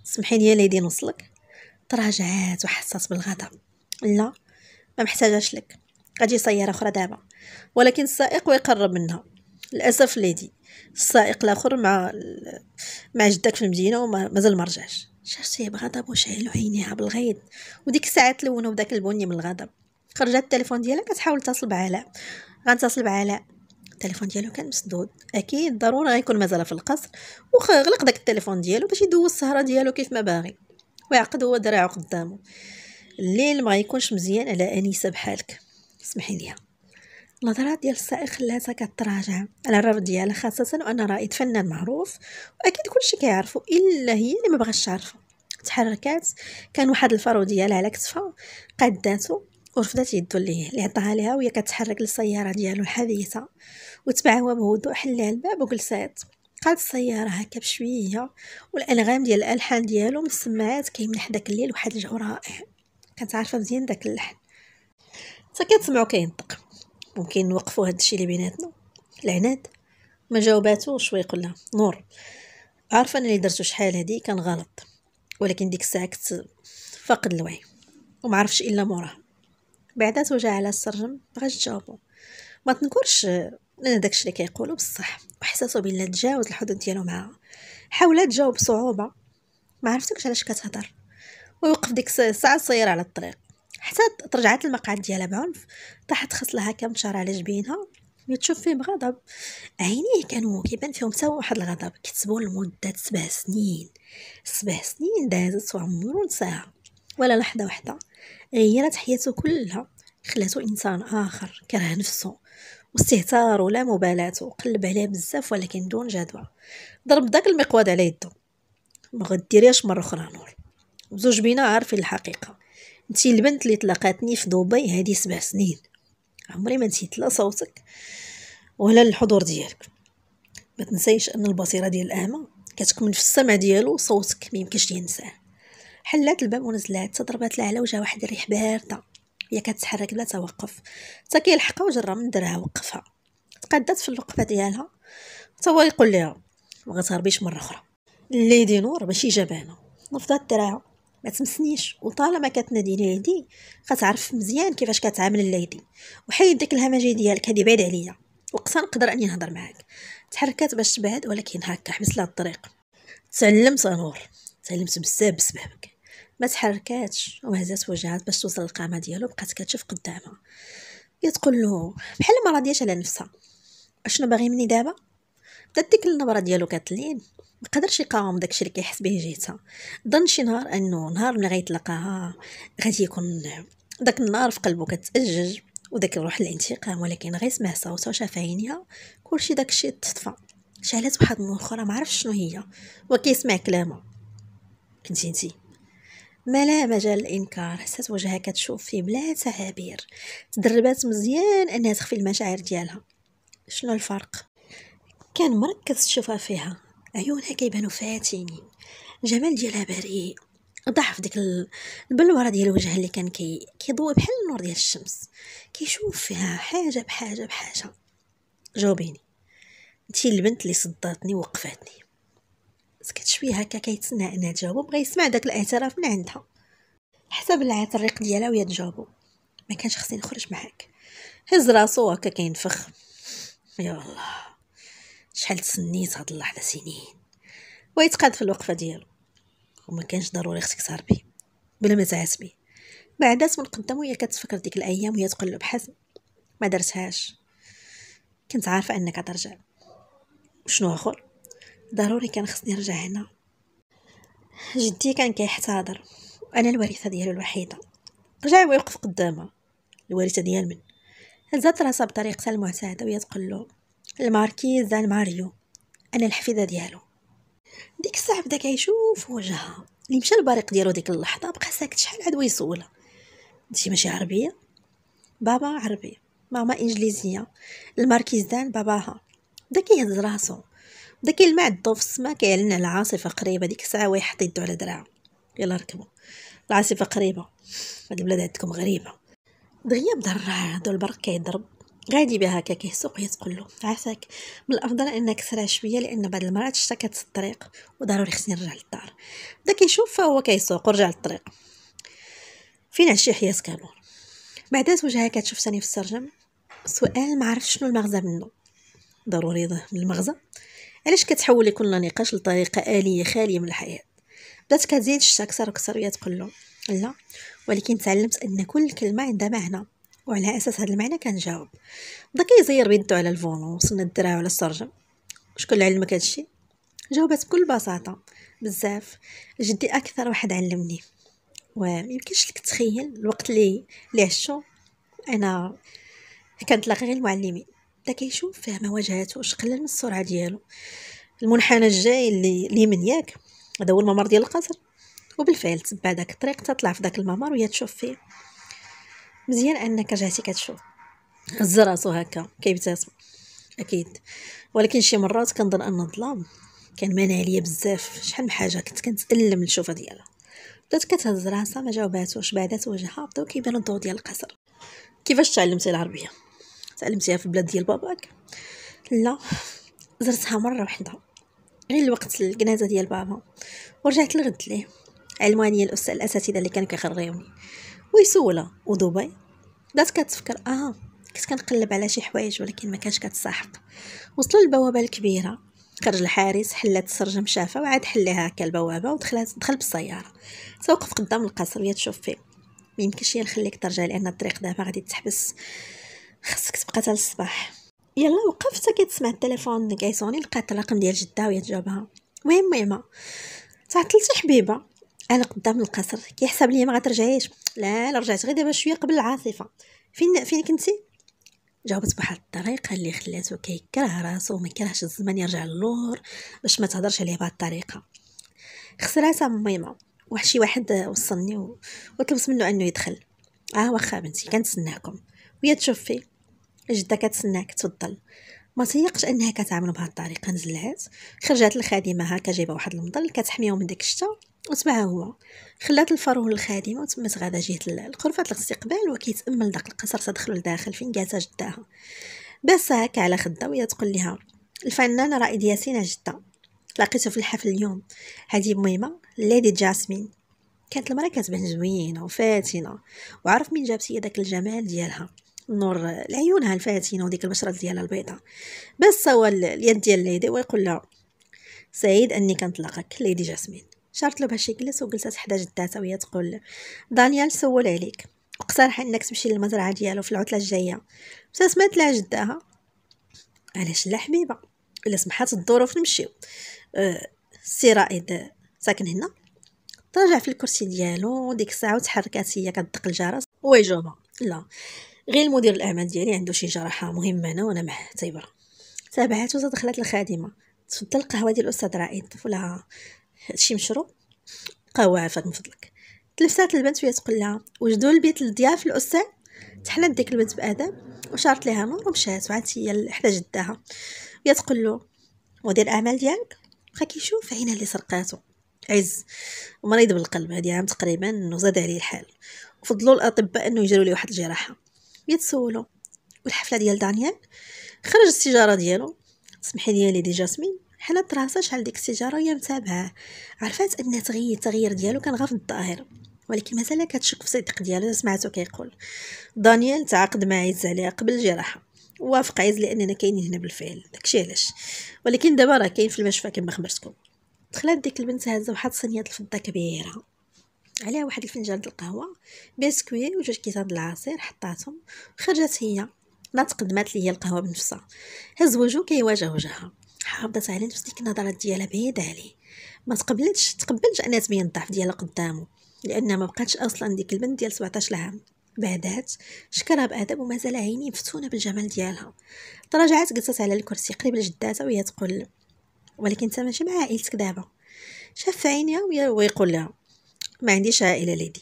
S1: سمحي لي ليدي نوصلك تراجعات وحسات بالغضب لا ما محتاجاش لك غادي سياره اخرى دابا ولكن السائق ويقرب منها للاسف ليدي السائق الاخر مع مع جدك في المدينه ومازال ما رجعش شرتيه بغضب وشعل عينيها بالغيظ وديك الساعه تلونو بداك البني من الغضب خرجت التليفون ديالها كتحاول تصل بعلاء غنتصل بعلاء التليفون ديالو كان مسدود اكيد ضروري غيكون مازال في القصر وغلق داك التليفون ديالو باش يدوز السهره ديالو كيف ما باغي ويعقد هو دراعو قدامه الليل ما يكونش مزيان على انيسه بحالك اسمحي ليا الهضرة ديال السائق خلاتها كتراجع على الرفض ديالها خاصة وأنا رائد فنان معروف وأكيد كلشي كيعرفو إلا هي اللي بغاش تعرفو تحركات كان واحد الفرو ديالها على كتفها قاداتو ورفضت يدو ليه اللي عطاها ليها وهي كتحرك للسيارة ديالو الحديثة هو بهدوء حلا الباب وجلسات قاد السيارة هكا بشوية والأنغام ديال الألحان ديالو من السماعات كيمنح داك الليل واحد الجو رائع كانت عارفة مزيان داك اللحن حتى كتسمعو كينطق ممكن نوقفوا هذا الشيء اللي بيناتنا العناد ما جاوباتو شوي يقول لها نور عارفه انا اللي درتو شحال هادي كان غلط ولكن ديك الساعه كنت فاقد الوعي وما عرفش الا موراه بعدا توجع على السرجم بغا تجاوبو ما تنكرش انا داكشي اللي كيقولو بصح وحساسو بلي تجاوز الحدود ديالو معاها حاولت تجاوب بصعوبه ما عرفتكش علاش كتهضر ويوقف ديك الساعه صاير على الطريق حتى ترجعات المقعد ديالها بعنف طاحت خصلها كام شهر على جبينها تشوف فيه بغضب عينيه كانوا كيبان فيهم حتى واحد الغضب كتسبو لمده سبع سنين سبع سنين دازت وعمرو نساها ولا لحظه واحده غيرت حياته كلها خلاته انسان اخر كره نفسه واستهتار ولا مبالاته وقلب عليها بزاف ولكن دون جدوى ضرب داك المقود على يدو ما غديريهاش مره اخرى نور زوج بينا عارفين الحقيقه انتي البنت اللي طلقاتني في دبي هذه سبع سنين عمري ما نسيت لا صوتك ولا الحضور ديالك ما تنسيش ان البصيره ديال الاعمى كتكمن في السمع ديالو صوتك ما يمكنش ينساه حلات الباب ونزلات تضربات لها على وجهها واحد الريح بارده هي كتحرك بلا توقف حتى كيلحقها وجرى من درها وقفها تقدات في الوقفه ديالها حتى هو يقول لها ما غتهربيش مره اخرى اللي نور ماشي جبانه نفضت دراها ما تمسنيش وطالما كتنادي ليدي كتعرف مزيان كيفاش كتعامل ليدي وحيد ديك الهمجيه ديالك هادي بعيد عليا وقصا نقدر اني نهضر معاك تحركات باش تبعد ولكن هكا حبس لها الطريق تعلمت صنور تعلمت بزاف بسببك ما تحركاتش وهزات وجهات باش توصل للقامه ديالو بقات كتشوف قدامها كتقول له بحال ما راضياش على نفسها اشنو باغي مني دابا بدات ديك النبره ديالو كتلين مقدرش يقاوم داكشي اللي كيحس به جهتها ظن شي نهار انه نهار ملي غيتلاقاها غادي يكون داك النار في قلبه كتأجج وداك الروح الانتقام ولكن سمع صوتها وشاف عينيها كلشي داكشي تطفى شعلات واحد النور اخرى ما عرفش شنو هي وكيسمع كلامه كنتي انتي ما لا مجال الانكار حسات وجهها كتشوف فيه بلا تعابير تدربات مزيان انها تخفي المشاعر ديالها شنو الفرق كان مركز تشوفها فيها عيونها أيوة، كيبانو فاتنين الجمال ديالها بريء ضعف ديك البلوره ديال وجهها اللي كان كي كيضوي بحال النور ديال الشمس كيشوف فيها حاجه بحاجه بحاجه جاوبيني انتي البنت اللي صدرتني وقفاتني سكت شويه هكا كيتسنى انها تجاوبو بغا يسمع داك الاعتراف من عندها حسب العيط الريق ديالها وهي تجاوبو ما كانش خصني نخرج معاك هز راسو هكا كينفخ يا الله شحال تسنيت هاد اللحظه سنين ويتقاد في الوقفه ديالو وما كانش ضروري خصك تهربي بلا ما تعاتبي بعدات من قدام وهي كتفكر ديك الايام وهي له بحزن ما درتهاش كنت عارفه انك غترجع شنو اخر ضروري كان خصني نرجع هنا جدي كان كيحتضر انا الوريثه ديالو الوحيده رجع ويوقف قدامها الوريثه ديال من هزات راسها بطريقتها المعتاده وهي تقول له الماركيز زان ماريو انا الحفيده ديالو ديك الساعه بدا كيشوف وجهها اللي مشى البريق ديالو ديك اللحظه بقى ساكت شحال عاد ويسولها انت ماشي عربيه بابا عربي ماما انجليزيه الماركيز دان باباها بدا كيهز راسو بدا كيلمع الضو في السما كيعلن على عاصفه قريبه ديك الساعه ويحط يدو على دراعو يلا ركبوا العاصفه قريبه هاد البلاد عندكم غريبه دغيا بدا الرعد والبرق كيضرب غادي بها كيكيه سوق تقول له عافاك من الافضل انك تسرع شويه لان بعض المرات الشتا كتس الطريق وضروري خصني نرجع للدار بدا كيشوف فهو كيسوق ورجع للطريق فين عشي حياه كانون بعدا وجهها كتشوف ثاني في السرجم سؤال ما عرفتش شنو المغزى منه ضروري من المغزى علاش كتحول كل نقاش لطريقه اليه خاليه من الحياه بدات كتزيد الشتا اكثر اكثر وهي تقول له لا ولكن تعلمت ان كل كلمه عندها معنى وعلى أساس هذا المعنى كنجاوب بدا كيزير بنته على الفونو وصلنا الدراع على السرجة شكون اللي علمك هادشي جاوبات بكل بساطة بزاف جدي أكثر واحد علمني وميمكنش لك تخيل الوقت اللي اللي عشو أنا لقى غير المعلمين بدا كيشوف فيها ما واش قلل من السرعة ديالو المنحنى الجاي اللي اليمين ياك هذا هو الممر ديال القصر وبالفعل تبع داك الطريق تطلع في داك الممر وهي تشوف فيه مزيان انك رجعتي كتشوف هز راسو هكا كيبتسم اكيد ولكن شي مرات كنظن ان الظلام كان مانع عليا بزاف شحال من حاجه كنت كنتالم الشوفه ديالها بدات كتهز راسها ما جاوباتوش بعدات وجهها بداو كيبان الضوء ديال القصر كيفاش تعلمتي العربيه تعلمتيها في البلاد ديال باباك لا زرتها مره وحده غير الوقت الجنازه ديال بابا ورجعت لغد ليه علمانيا الاستاذ الاساتذه اللي كانوا كيخريوني ويسولا ودبي بدات كتفكر اه كنت كنقلب على شي حوايج ولكن ما كانش كتساحق وصلوا للبوابه الكبيره خرج الحارس حلات السرجه مشافه وعاد حل هكا البوابه ودخلت دخل بالسياره توقف قدام القصر ويا تشوف فيه ما يمكنش نخليك ترجع لان الطريق دابا غادي تحبس خاصك تبقى حتى الصباح يلا وقفت كتسمع التليفون كايصوني لقات الرقم ديال جده وهي تجاوبها المهم ميمه تعطلتي حبيبه انا قدام القصر كيحسب لي ما غترجعيش لا لا رجعت غير دابا شويه قبل العاصفه فين فين كنتي جاوبت بواحد الطريقه اللي خلاته كيكره راسو وما كرهش الزمان يرجع للور باش ما تهضرش عليه بهاد الطريقه خسراتها ميمه واحد شي واحد وصلني و... وطلبت منه انه يدخل اه واخا بنتي كنتسناكم ويا تشوفي جده كتسناك تفضل ما تيقش انها كتعاملو بهاد الطريقه نزلات خرجات الخادمه هكا جايبه واحد المظل كتحميهم من داك الشتا وتبع هو خلات الفرو للخادمة وتمت غدا جهة الغرفة الاستقبال وكيتأمل داك القصر تدخل لداخل فين جاتا جداها باسا هكا على خدا وهي تقول لها الفنانة رائد ياسين جدا لقيته في الحفل اليوم هذه مهمة ليدي جاسمين كانت المرا كتبان زوينة وفاتنة وعرف من جابت هي داك الجمال ديالها نور العيونها الفاتنة وديك البشرة ديالها البيضاء بس هو اليد ديال ليدي ويقول لها سعيد اني كنطلقك ليدي جاسمين شارت له بهالشي جلس وجلست حدا جداتها وهي تقول دانيال سول عليك اقترح انك تمشي للمزرعه ديالو في العطله الجايه بصح سمعت لها جداها علاش لا حبيبه الا سمحات الظروف نمشيو أه سي رائد ساكن هنا تراجع في الكرسي ديالو ديك الساعه وتحركات هي كدق الجرس ويجوبا لا غير المدير الاعمال ديالي عنده شي جراحه مهمه انا وانا معاه تيبرا تابعته دخلت الخادمه تفضل القهوه ديال الاستاذ رائد فلها شي مشروب قهوه عافاك من فضلك تلفتات البنت وهي تقول لها وجدوا البيت للضياف الاستاذ تحنت ديك البنت بادب وشارت ليها نور ومشات وعاد هي حدا جداها وهي تقول له مدير الاعمال ديالك بقى كيشوف عينه اللي سرقاتو عز ومريض بالقلب هادي عام تقريبا وزاد عليه الحال وفضلوا الاطباء انه يجروا ليه واحد الجراحه ويتسولوا والحفله ديال دانيال خرج السيجاره ديالو سمحي لي ليدي جاسمين حنا راسها شحال ديك السيجاره وهي متابعاه عرفات ان تغير التغيير ديالو كان غير في الظاهر ولكن مازال كتشك في الصدق ديالو سمعته كيقول دانيال تعاقد مع عز عليها قبل الجراحه وافق عز لاننا كاينين هنا بالفعل داكشي علاش ولكن دابا راه كاين في المشفى كما خبرتكم دخلت ديك البنت هازه واحد صينيه الفضه كبيره عليها واحد الفنجان د القهوه بسكوي وجوج كيسان د العصير حطاتهم خرجت هي ما تقدمات ليا القهوه بنفسها هز وجهو كيواجه وجهها حافظت على نفس ديك النظره ديالها بعيد عليه ما تقبلتش تقبلش انها تبين الضعف ديالها قدامه لان ما بقاتش اصلا ديك البنت ديال 17 عام بعدات شكرها بادب ومازال عيني مفتونه بالجمال ديالها تراجعات جلست على الكرسي قريب لجداتها وهي تقول ولكن انت ماشي مع عائلتك دابا شاف في عينيها ويقول لها ما عنديش عائله ليدي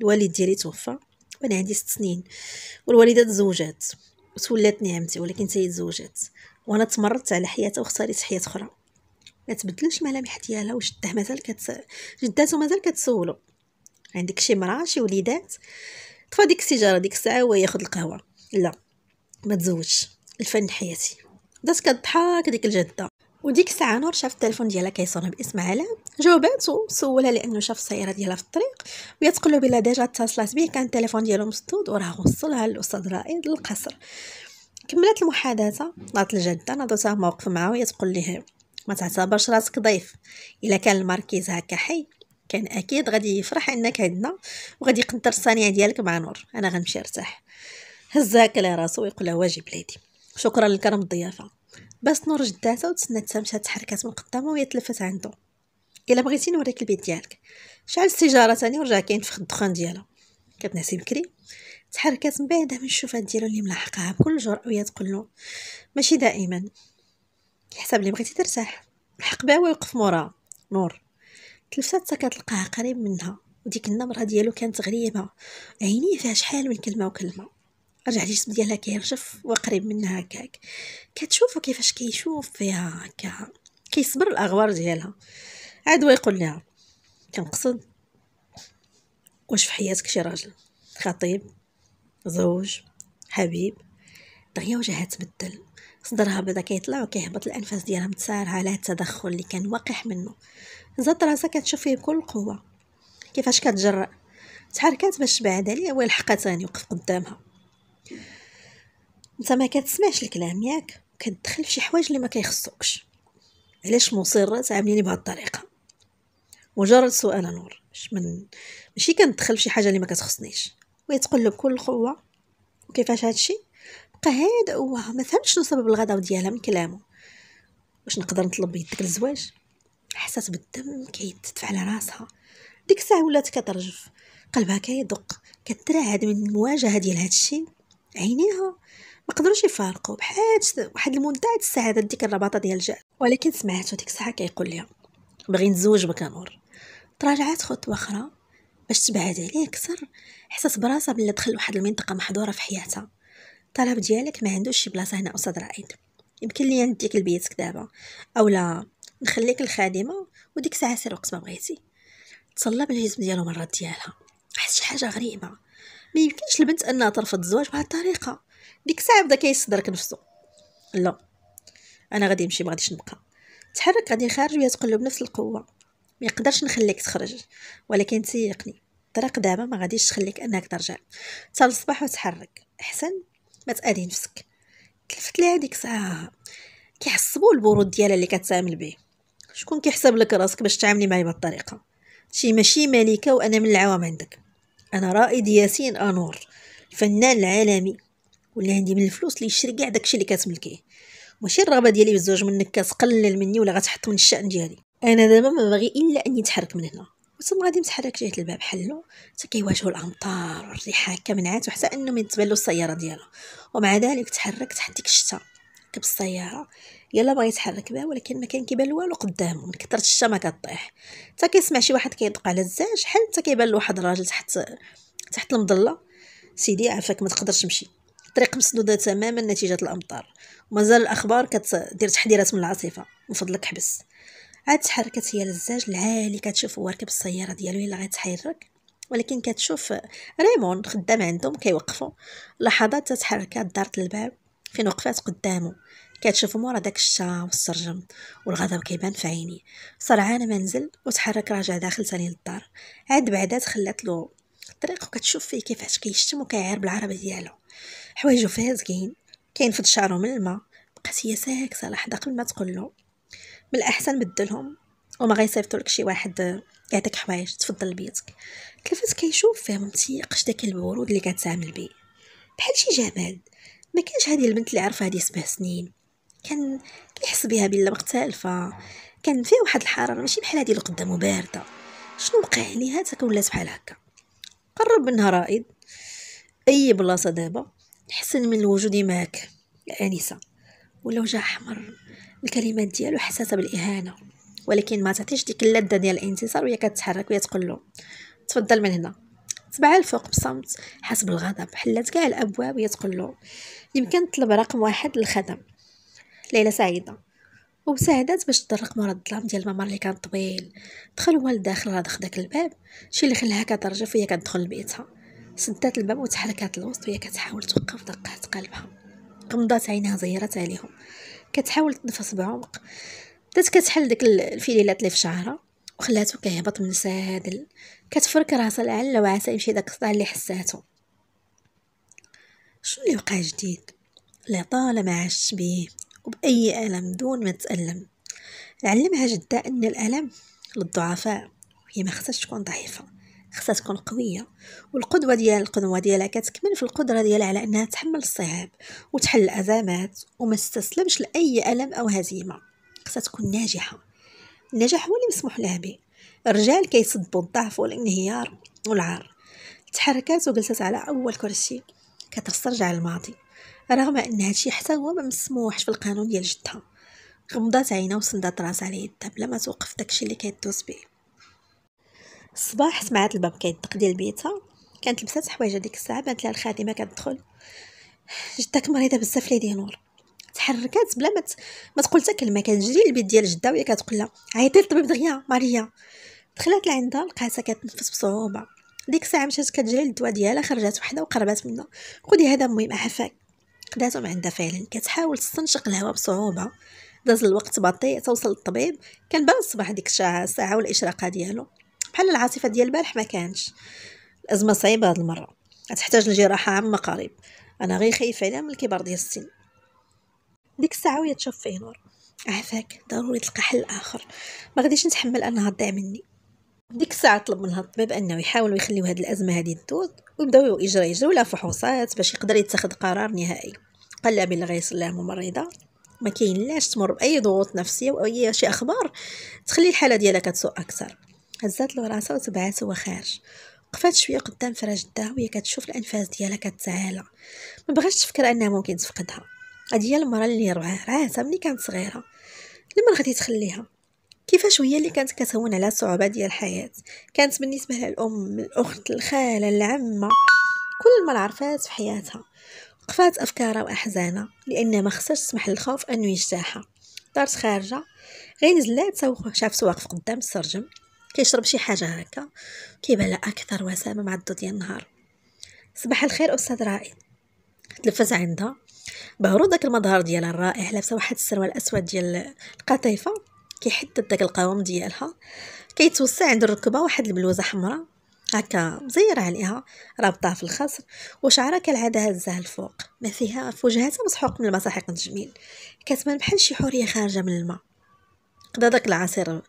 S1: الوالد ديالي توفى وانا عندي ست سنين والوالده تزوجات وتولات نعمتي ولكن تهي تزوجات وانا تمرضت على حياتها واختاريت حياه اخرى ما تبدلش ملامح ديالها وجده مازال كت جداتو مازال كتسولو عندك شي مرا شي وليدات طفى ديك السيجاره ديك الساعه هو ياخذ القهوه لا ما تزوجش الفن حياتي بدات كضحك ديك الجده وديك الساعه نور شاف التليفون ديالها كيصون باسم علاء جاوباتو سولها لانه شاف السياره ديالها في الطريق وهي تقول بلا ديجا اتصلت به كان التليفون ديالو مسدود وراه وصلها الاستاذ رائد للقصر كملت المحادثه ناضت الجده ناضتها موقف معها وهي تقول ليه ما تعتبرش راسك ضيف الا كان الماركيز هكا حي كان اكيد غادي يفرح انك عندنا وغادي يقدر الصنيعه ديالك مع نور انا غنمشي نرتاح هز على راسو ويقول لها واجب بلادي شكرا لكرم الضيافه بس نور جداتها وتسنات تمشى تحركات من قدامها وهي تلفت عنده الا بغيتي نوريك البيت ديالك شعل السيجاره ثاني ورجع كاين في الدخان ديالها كتنعسي بكري تحركات من بعد من الشوفه ديالو اللي ملاحقها بكل جرأة وهي تقول له ماشي دائما حسب اللي بغيتي ترتاح الحق بها ويوقف موراها نور تلفتات كتلقاها قريب منها وديك النبره ديالو كانت غريبه عينيه فيها شحال من كلمه وكلمه رجع الجسم ديالها كيرجف وقريب منها هكاك كتشوفو كيفاش كيشوف فيها هكا كيصبر الاغوار ديالها عاد ويقول لها كنقصد واش في حياتك شي راجل خطيب زوج حبيب دغيا وجهها تبدل صدرها بدا كيطلع وكيهبط الانفاس ديالها متسارعه على التدخل اللي كان وقح منه زاد راسها كتشوف فيه بكل قوه كيفاش كتجرأ تحركات باش تبعد عليا ويلحق ثاني وقف قدامها انت ما كتسمعش الكلام ياك وكتدخل فشي حوايج اللي ما كيخصوكش علاش مصره تعامليني بهاد الطريقه مجرد سؤال نور من ماشي كندخل فشي حاجه اللي ما كتخصنيش لك كل قوه وكيفاش هادشي بقى هاد هو ما فهمتش شنو سبب الغضب ديالها من كلامه واش نقدر نطلب يدك الزواج حسات بالدم كيتدفع على راسها ديك الساعه ولات كترجف قلبها كيدق كترعد من المواجهه ديال هادشي عينيها ما قدروش يفارقوا بحال واحد المنتهى السعاده ديك الرباطه ديال الجهل ولكن سمعته ديك الساعه كيقول لها بغي نتزوج بك نور تراجعات خطوه اخرى باش تبعد عليه اكثر حسس براسه بلي دخل لواحد المنطقه محظوره في حياتها الطلب ديالك ما عندوش شي بلاصه هنا استاذ رائد يمكن لي نديك لبيتك دابا اولا نخليك الخادمه وديك ساعه سير وقت ما بغيتي تصلى بالجسم ديالو مرات ديالها حس شي حاجه غريبه ما يمكنش البنت انها ترفض الزواج بهذه الطريقه ديك الساعه بدا كيصدرك نفسه لا انا غادي نمشي ما غاديش نبقى تحرك غادي خارج وهي تقلب بنفس القوه ما يقدرش نخليك تخرج ولكن تيقني الطريق دابا ما غاديش تخليك انك ترجع حتى الصباح وتحرك احسن ما تاذي نفسك تلفت ليها ديك الساعه كيحسبوا البرود ديالها اللي كتعامل به شكون كيحسب لك راسك باش تعاملي معايا بهذه الطريقه شي ماشي ملكه وانا من العوام عندك انا رائد ياسين انور الفنان العالمي واللي عندي من الفلوس اللي يشري كاع داكشي اللي كتملكيه ماشي الرغبه ديالي بالزوج منك كتقلل مني ولا غتحط من الشان ديالي انا دابا ما باغي الا اني نتحرك من هنا وتم غادي يمسح داك جهه الباب حلو حتى كيواجهو الامطار والريحه هكا منعت وحتى انه ما له السياره ديالو ومع ذلك تحرك تحت ديك الشتا ركب السياره يلا بغى يتحرك بها ولكن ما كان كيبان والو قدامه من كثرة الشتا ما كطيح حتى كيسمع شي واحد كيدق على الزاج شحال حتى كيبان له واحد الراجل تحت تحت المظله سيدي عافاك ما تقدرش تمشي الطريق مسدودة تماما نتيجة الأمطار ومازال الأخبار كتدير تحذيرات من العاصفة من فضلك حبس عاد تحركت هي للزاج العالي كتشوف هو ركب السياره ديالو يلا غيتحرك ولكن كتشوف ريمون خدام عندهم كيوقفوا لحظات تتحركات دارت الباب فين وقفات قدامه كتشوف مورا داك الشا والسرجم والغضب كيبان في عيني سرعان ما نزل وتحرك راجع داخل ثاني للدار عاد بعدا خلات له الطريق وكتشوف فيه كيفاش كيشتم وكيعير بالعربي ديالو حوايجو فازقين كينفض شعرو من الماء بقات هي ساكته لحظه قبل ما تقول له من الاحسن بدلهم وما غيصيفطوا لك شي واحد يعطيك حوايج تفضل لبيتك كيفاش كيشوف فيها منتيقش داك الورود اللي كتعامل به بحال شي جمال ما كانش هذه البنت اللي عرفها هذه سبع سنين كان كيحس بها بلا مختلفه كان فيها واحد الحراره ماشي بحال هذه القدام وبارده بارده شنو وقع عليها حتى ولات بحال هكا قرب منها رائد اي بلاصه دابا حسن من الوجود معك يا انسه ولا وجه احمر الكلمات ديالو حساسه بالاهانه ولكن ما تعطيش ديك اللذه ديال الانتصار وهي كتحرك وهي تقول له تفضل من هنا تبعها الفوق بصمت حسب الغضب حلات كاع الابواب وهي تقول له يمكن طلب رقم واحد للخدم ليلى سعيده وساعدات باش تطرق مورا الظلام ديال الممر اللي كان طويل دخل هو لداخل رادخ داك الباب شي اللي خلاها كترجف وهي كتدخل لبيتها سدات الباب وتحركات الوسط وهي كتحاول توقف دقات قلبها غمضات عينها زيرت عليهم كتحاول تنفس بعمق بدات كتحل داك الفيليلات اللي في شعرها وخلاتو كيهبط من سادل كتفرك راسها لعل وعسى يمشي داك الصداع اللي حساتو شنو اللي وقع جديد لا طالما عاش به وبأي ألم دون ما تألم علمها جدا أن الألم للضعفاء هي ما خصهاش تكون ضعيفة خصها تكون قويه والقدوه ديال القدوه ديالها كتكمن في القدره ديالها على انها تحمل الصعاب وتحل الازمات وما تستسلمش لاي الم او هزيمه خصها تكون ناجحه النجاح هو اللي مسموح لها به الرجال كيصدوا الضعف والانهيار والعار تحركات وجلست على اول كرسي كترجع للماضي رغم ان هادشي حتى هو ما مسموحش في القانون ديال جدها غمضات عينها وسندات راسها على يدها بلا ما توقف داكشي اللي كيدوز بيه الصباح سمعت الباب كيدق ديال بيتها كانت لبسات حوايجها ديك الساعه بانت لها الخادمه كتدخل جدتك مريضه بزاف ليدي نور تحركات بلا ما ما تقول حتى كلمه كتجري للبيت ديال جده وهي كتقول لها عيطي للطبيب دغيا ماريا دخلت لعندها لقاتها كتنفس بصعوبه ديك الساعه مشات كتجري للدواء ديالها خرجات وحده وقربات منها خدي هذا المهم عفاك خداتو من عندها فعلا كتحاول تستنشق الهواء بصعوبه داز الوقت بطيء توصل للطبيب كان بان الصباح ديك الساعه الساعه والاشراقه ديالو بحال العاصفه ديال البارح ما كانش الازمه صعيبه هاد المره غتحتاج لجراحه عامه قريب انا غير خايف عليها من الكبار ديال السن ديك الساعه وهي تشوف فيه نور عافاك ضروري تلقى حل اخر ما غاديش نتحمل انها تضيع مني ديك الساعه طلب من هاد الطبيب انه يحاول يخليو هاد الازمه هادي تدوز ويبداو اجراء يجريو لها فحوصات باش يقدر يتخذ قرار نهائي قال لها بلي غيصل لها ممرضه ما كاين لاش تمر باي ضغوط نفسيه واي شي اخبار تخلي الحاله ديالها كتسوء اكثر هزات له راسها وتبعات هو خارج وقفات شويه قدام فراش داها وهي كتشوف الانفاس ديالها كتعالى ما بغاش تفكر انها ممكن تفقدها هذه هي المره اللي رعاتها ملي كانت صغيره لما غادي تخليها كيفاش هي اللي كانت كتهون على الصعوبات ديال الحياه كانت بالنسبه لها الام الاخت الخاله العمه كل ما عرفات في حياتها وقفات افكارها واحزانها لان ما خصهاش تسمح للخوف انه يجتاحها دارت خارجه غير نزلات شافت واقف قدام السرجم كيشرب شي حاجه هكا كيبان اكثر وسامه مع الضو ديال النهار صباح الخير استاذ رائد تلفز عندها بهرو داك المظهر ديالها الرائع لابسه واحد السروال اسود ديال القطيفه كيحدد داك القوام ديالها كيتوسع عند الركبه واحد البلوزه حمراء هكا مزيرة عليها رابطه في الخصر وشعرها كالعاده هزاه الفوق ما فيها فوجهاتها مسحوق من المساحيق الجميل كتبان بحال شي حوريه خارجه من الماء داك العصير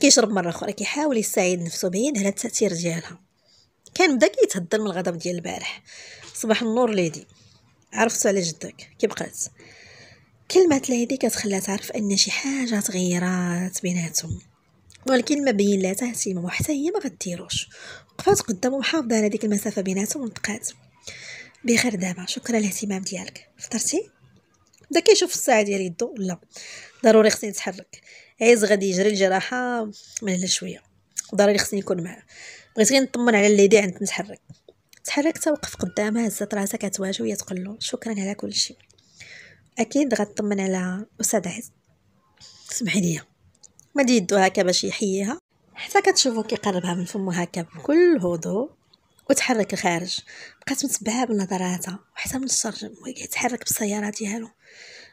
S1: كيشرب مره اخرى كيحاول يساعد نفسه بعيد على التاثير ديالها كان بدا كيتهضر من الغضب ديال البارح صباح النور ليدي عرفتو على جدك كي بقات كلمة ليدي كتخليها تعرف ان شي حاجه تغيرات بيناتهم ولكن ما بين لا تهتم وحتى هي ما غديروش وقفات قدامه محافظه على ديك المسافه بيناتهم ونتقات بخير دابا شكرا للاهتمام ديالك فطرتي بدا كيشوف الساعه ديال يدو لا ضروري خصني نتحرك عايز غادي يجري الجراحه هنا شويه وضروري خصني نكون معاه بغيت غير نطمن على اللي عند نتحرك تحركت وقف قدامها هزات راسها كتواجه وهي تقول له شكرا على كل شيء اكيد غنطمن على الاستاذ عز سمحي لي ما يدو هكا باش يحييها حتى كتشوفو كيقربها من فمو هكا بكل هدوء وتحرك الخارج بقات متبعه بنظراتها وحتى من الشرجم وهي كيتحرك بالسياره ديالو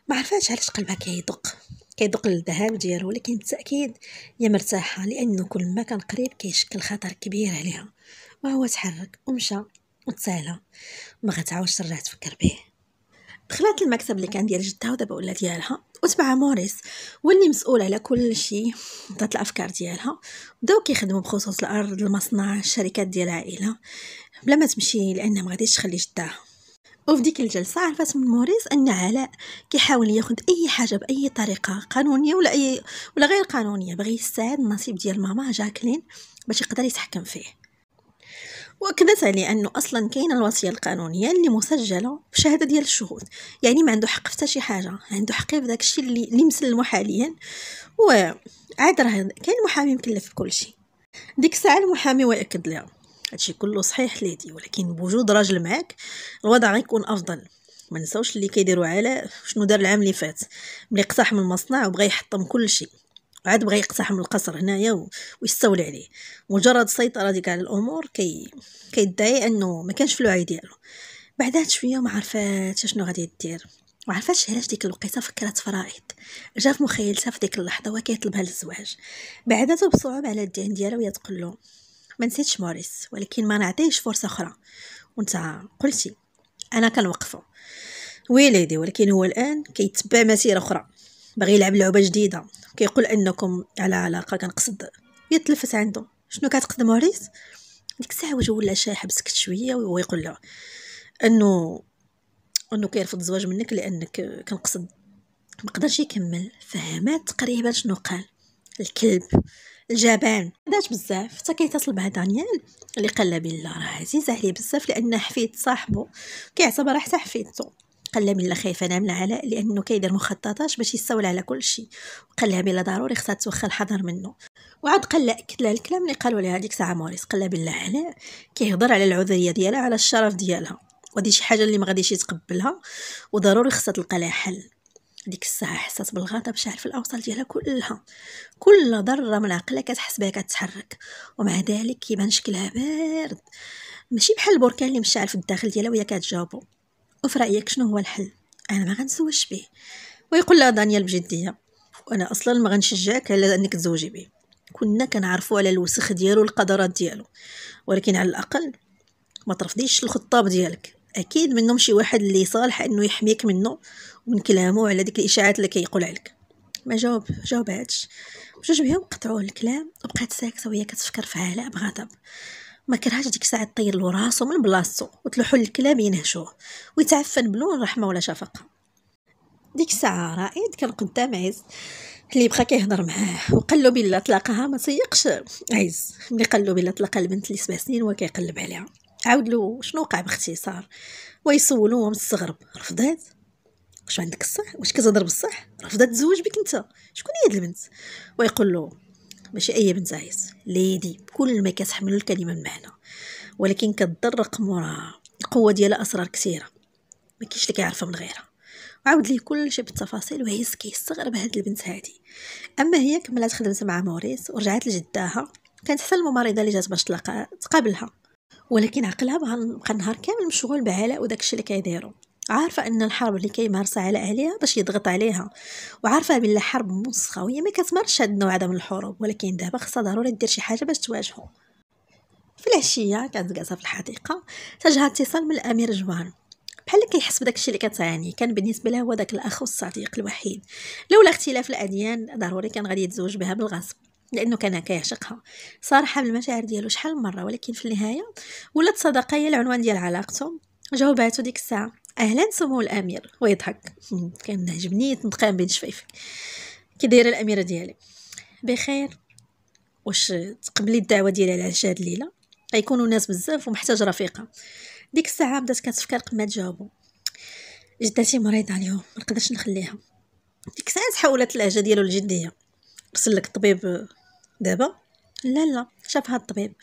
S1: ما عرفاتش علاش قلبها كيدق كيدق الذهب ديالو ولكن بالتاكيد هي مرتاحه لانه كل ما كان قريب كيشكل خطر كبير عليها وهو تحرك ومشى وتسالى ما غتعاودش ترجع تفكر به دخلت المكتب اللي كان ديال جدها ودابا ولا ديالها وتبعها موريس هو اللي مسؤول على كل شيء ضات الافكار ديالها بداو كيخدموا بخصوص الارض المصنع الشركات ديال العائله بلا ما تمشي لان ما غاديش تخلي جدها وفي ديك الجلسة عرفت من موريس أن علاء كيحاول ياخد أي حاجة بأي طريقة قانونية ولا أي ولا غير قانونية بغي يستعاد النصيب ديال ماما جاكلين باش يقدر يتحكم فيه واكدت عليه انه اصلا كاينه الوصيه القانونيه اللي مسجله بشهاده ديال الشهود يعني ما عنده حق في شي حاجه عنده حق في داك الشي اللي, اللي مسلمه حاليا وعاد راه كاين محامي مكلف بكل شي ديك الساعه المحامي ويأكد لها هادشي كله صحيح ليدي ولكن بوجود راجل معاك الوضع غيكون افضل ما نساوش اللي كيديروا علاء شنو دار العام اللي فات ملي اقتحم المصنع وبغى يحطم كل شيء عاد بغى يقتحم القصر هنايا ويستولي عليه مجرد السيطره ديك على الامور كي كيدعي انه ما كانش في الوعي ديالو بعدها شويه ما عرفاتش شنو غادي دير ما عرفاتش علاش ديك الوقيته فكرات فرائض جا في مخيلتها في ديك اللحظه وكيطلبها للزواج بعدها بصعوبه على الدين ديالها وهي تقول له ما نسيتش موريس ولكن ما نعطيش فرصه اخرى وانت قلتي انا كنوقفو ويليدي ولكن هو الان كيتبع مسيره اخرى باغي يلعب لعبه جديده كيقول انكم على علاقه كنقصد يتلفت عنده شنو كتقصد موريس ديك الساعه وجهو ولا شاحب سكت شويه وهو يقول له انه انه كيرفض الزواج منك لانك كنقصد ما قدرش يكمل فهمات تقريبا شنو قال الكلب الجبان بدات بزاف حتى كيتصل بها دانيال اللي قال لها بالله راه عزيز عليه بزاف لانه حفيد صاحبه كيعتبرها حتى حفيدته قال لها بالله خايفه انا من علاء لانه كيدير مخططات باش يستولى على كل شيء وقال لها بالله ضروري خصها توخى الحذر منه وعاد قال لها اكد لها الكلام اللي قالوا لها هذيك ساعه موريس قال لها بالله علاء كيهضر على العذريه ديالها على الشرف ديالها ودي شي حاجه اللي ما غاديش يتقبلها وضروري خصها تلقى لها حل ديك الساعه حسات بالغضب باش في الاوصال ديالها كلها كل ذره من عقلها كتحس بها كتحرك ومع ذلك كيبان شكلها بارد ماشي بحال البركان اللي مشعل في الداخل ديالها وهي كتجاوبو وفي رايك شنو هو الحل انا ما غنسوش به ويقول لها دانيال بجديه وانا اصلا ما غنشجعك على انك تزوجي به كنا كنعرفو على الوسخ ديالو والقدرات ديالو ولكن على الاقل ما ترفضيش الخطاب ديالك اكيد منهم شي واحد اللي صالح انه يحميك منه من كلامو على ديك الاشاعات اللي كيقول عليك ما جاوب جاوباتش بجوج بهم قطعوه الكلام وبقات ساكته وهي كتفكر في علاء بغضب ما كرهاش ديك الساعه طير له راسو من بلاصتو وتلوحوا الكلام ينهشوه ويتعفن بلون رحمه ولا شفقه ديك الساعه رائد كان قدام عز اللي بقى كيهضر معاه وقال له بلا طلقها ما تيقش عز ملي قال له بلا طلق البنت اللي سبع سنين وهو كيقلب عليها عاود له شنو وقع باختصار ويسولوه مستغرب رفضات واش عندك الصح واش كتهضر بالصح رافضه تزوج بك انت شكون هي هاد البنت ويقول له ماشي اي بنت عايز ليدي كل ما كتحمل الكلمه معنى ولكن كتضرق قمورها القوه ديالها اسرار كثيره ما كاينش اللي كيعرفها من غيرها وعاود ليه كلشي بالتفاصيل وهي كيستغرب هاد البنت هادي اما هي كملات خدمتها مع موريس ورجعت لجداها كانت حتى الممرضه اللي جات باش تلقى تقابلها ولكن عقلها بقى نهار كامل مشغول بعلاء وداكشي اللي كيديرو عارفة أن الحرب اللي كيمارسها على أهلها باش يضغط عليها وعارفة بلا حرب موسخة وهي ما كتمارسش هاد النوع هذا من الحروب ولكن دابا خصها ضروري دير شي حاجة باش تواجهو في العشية كانت جالسة في الحديقة تجها اتصال من الأمير جوان بحال كيحس بداك الشيء اللي كتعاني كان بالنسبه له هو داك الاخ والصديق الوحيد لولا اختلاف الاديان ضروري كان غادي يتزوج بها بالغصب لانه كان كيعشقها صارحه بالمشاعر ديالو شحال من مره ولكن في النهايه ولات صداقه هي العنوان ديال علاقتهم جاوباتو ديك الساعه اهلا سمو الامير ويضحك كان عجبني تنتقام بين شفايفك كي دايره الاميره ديالي بخير واش تقبلي الدعوه ديالي على العشاء هاد الليله غيكونوا ناس بزاف ومحتاج رفيقه ديك الساعه بدات كتفكر قبل ما تجاوبو جدتي مريضه اليوم ما نقدرش نخليها ديك الساعه تحولت اللهجه ديالو الجديه رسل لك الطبيب دابا لا لا شافها الطبيب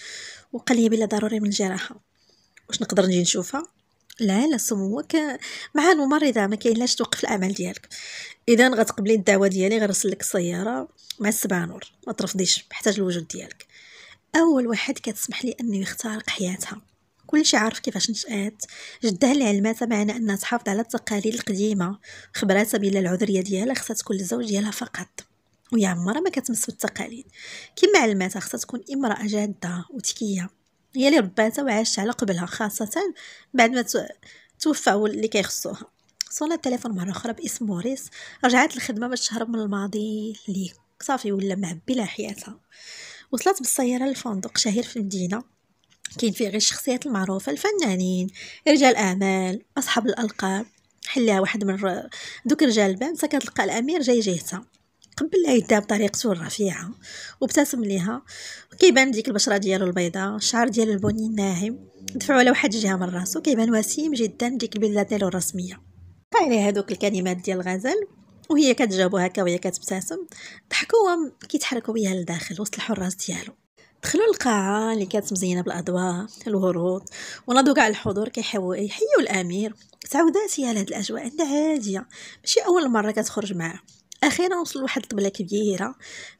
S1: وقال لي بلا ضروري من الجراحه واش نقدر نجي نشوفها لا لا سموك مع الممرضه ما كاين لاش توقف الامل ديالك اذا غتقبلي الدعوه ديالي غنرسل لك السياره مع السبعه نور ما ترفضيش محتاج الوجود ديالك اول واحد كتسمح لي انه يخترق حياتها كلشي عارف كيفاش نشأت جدها اللي علماتها معنى انها تحافظ على التقاليد القديمه خبراتها بلا العذريه ديالها خصها تكون للزوج ديالها فقط ويا عمرها ما كتمس بالتقاليد كما علماتها خصها تكون امراه جاده وتكيه هي اللي رباتها وعاشت على قبلها خاصه بعد ما توفى اللي كيخصوها صونا التليفون مره اخرى باسم موريس رجعت للخدمه باش تهرب من الماضي اللي صافي ولا معبي لها حياتها وصلت بالسياره للفندق شهير في المدينه كاين فيه غير الشخصيات المعروفه الفنانين رجال اعمال اصحاب الالقاب حلها واحد من دوك رجال البان كتلقى الامير جاي جهتها قبل يدها بطريقة الرفيعه وابتسم ليها كيبان ديك البشره ديالو البيضاء الشعر ديالو البني الناعم دفعوا على واحد الجهه من راسو كيبان وسيم جدا ديك البلده ديالو الرسميه عليه هادوك الكلمات ديال الغزل وهي كتجاوبو هكا وهي كتبتسم ضحكو وهم كيتحركو بيها لداخل وسط الحراس ديالو دخلوا القاعة اللي كانت مزينة بالأضواء الورود ونضوا كاع الحضور كيحيو الأمير تعودات هي هاد الأجواء عندها عادية ماشي أول مرة كتخرج معاه اخيرا وصل لواحد الطبله كبيره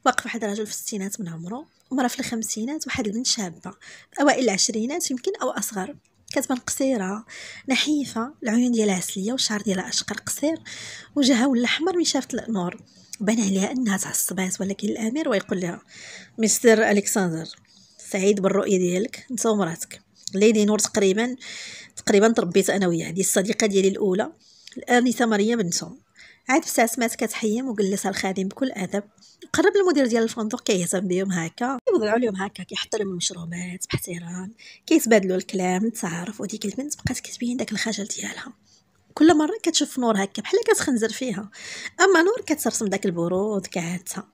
S1: واقف واحد الرجل في الستينات من عمره مره في الخمسينات واحد البنت شابه اوائل العشرينات يمكن او اصغر كتبان قصيره نحيفه العيون ديالها عسليه والشعر ديالها اشقر قصير وجهها ولا احمر من شافت النور بان عليها انها تعصبات ولكن الامير ويقول لها مستر الكسندر سعيد بالرؤيه ديالك انت ومراتك ليدي نور تقريبا تقريبا تربيت انا وياها هذه الصديقه ديالي الاولى الانسه مريم بنتهم عاد مات كتحيم وجلس الخادم بكل ادب قرب المدير ديال الفندق كيهتم بهم هكا كيوضعوا لهم هكا كيحطوا لهم المشروبات باحترام كيتبادلوا الكلام التعارف وديك البنت بقات كتبين داك الخجل ديالها كل مره كتشوف نور هكا بحال كتخنزر فيها اما نور كترسم داك البرود كعادتها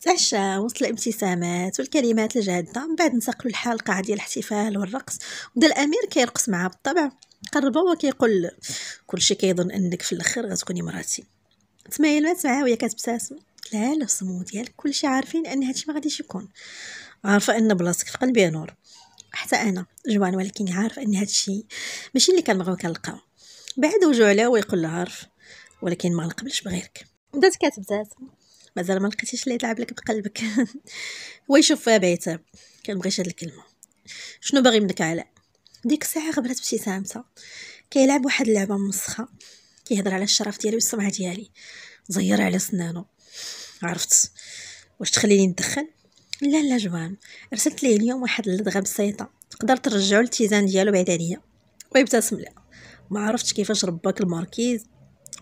S1: تعشى وسط الابتسامات والكلمات الجاده من بعد انتقلوا للحلقه ديال الاحتفال والرقص بدا الامير كيرقص معها بالطبع قرب هو كيقول كلشي كيظن انك في الاخر غتكوني مراتي تمايل مات معاه وهي كتبتسم لا لا الصمو ديالك كلشي عارفين ان هادشي ما غاديش يكون عارفه ان بلاصتك في قلبي نور حتى انا جوعان ولكن عارف ان هادشي ماشي اللي كنبغيو كنلقاو بعد وجو عليها ويقول لها عارف ولكن ما نقبلش بغيرك بدات كتبتسم مازال ما لقيتيش اللي يلعب لك بقلبك هو فيها بعتاب كنبغيش هاد الكلمه شنو باغي منك علاء ديك الساعه غبرت ابتسامتها كيلعب واحد اللعبه مسخه كيهضر على الشرف ديالي والسمعه ديالي زير على سنانو عرفت واش تخليني ندخن لا لا جوان ارسلت ليه اليوم واحد اللدغه بسيطه تقدر ترجعو التيزان ديالو بعد عليا ويبتسم لها ما عرفتش كيفاش رباك الماركيز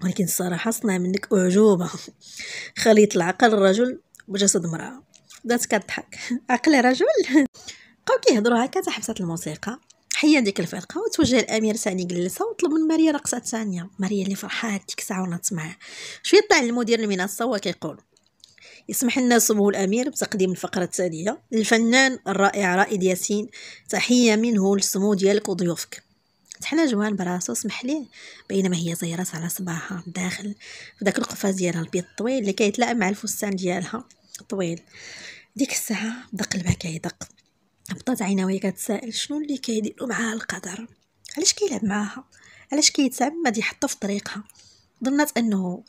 S1: ولكن الصراحه صنع منك اعجوبه خليط العقل الرجل وجسد المراه بدات كضحك عقل رجل بقاو كيهضروا هكا حتى حبسات الموسيقى حيا ديك الفرقه وتوجه الامير ثاني جلسه وطلب من ماريا رقصه ثانيه ماريا اللي فرحات ديك الساعه ونص معاه شويه طلع المدير المنصه وهو كيقول يسمح لنا سمو الامير بتقديم الفقره الثانيه للفنان الرائع رائد ياسين تحيه منه للسمو ديالك وضيوفك تحنا جوان براسو سمح ليه بينما هي زيرات على صباعها داخل في داك القفاز ديالها البيض الطويل اللي كيتلائم مع الفستان ديالها طويل ديك الساعه بدا قلبها كيدق هبطات عينها وهي كتسائل شنو اللي كيديرو معاها القدر علاش كيلعب معاها علاش كيتعمد يحطها في طريقها ظنت انه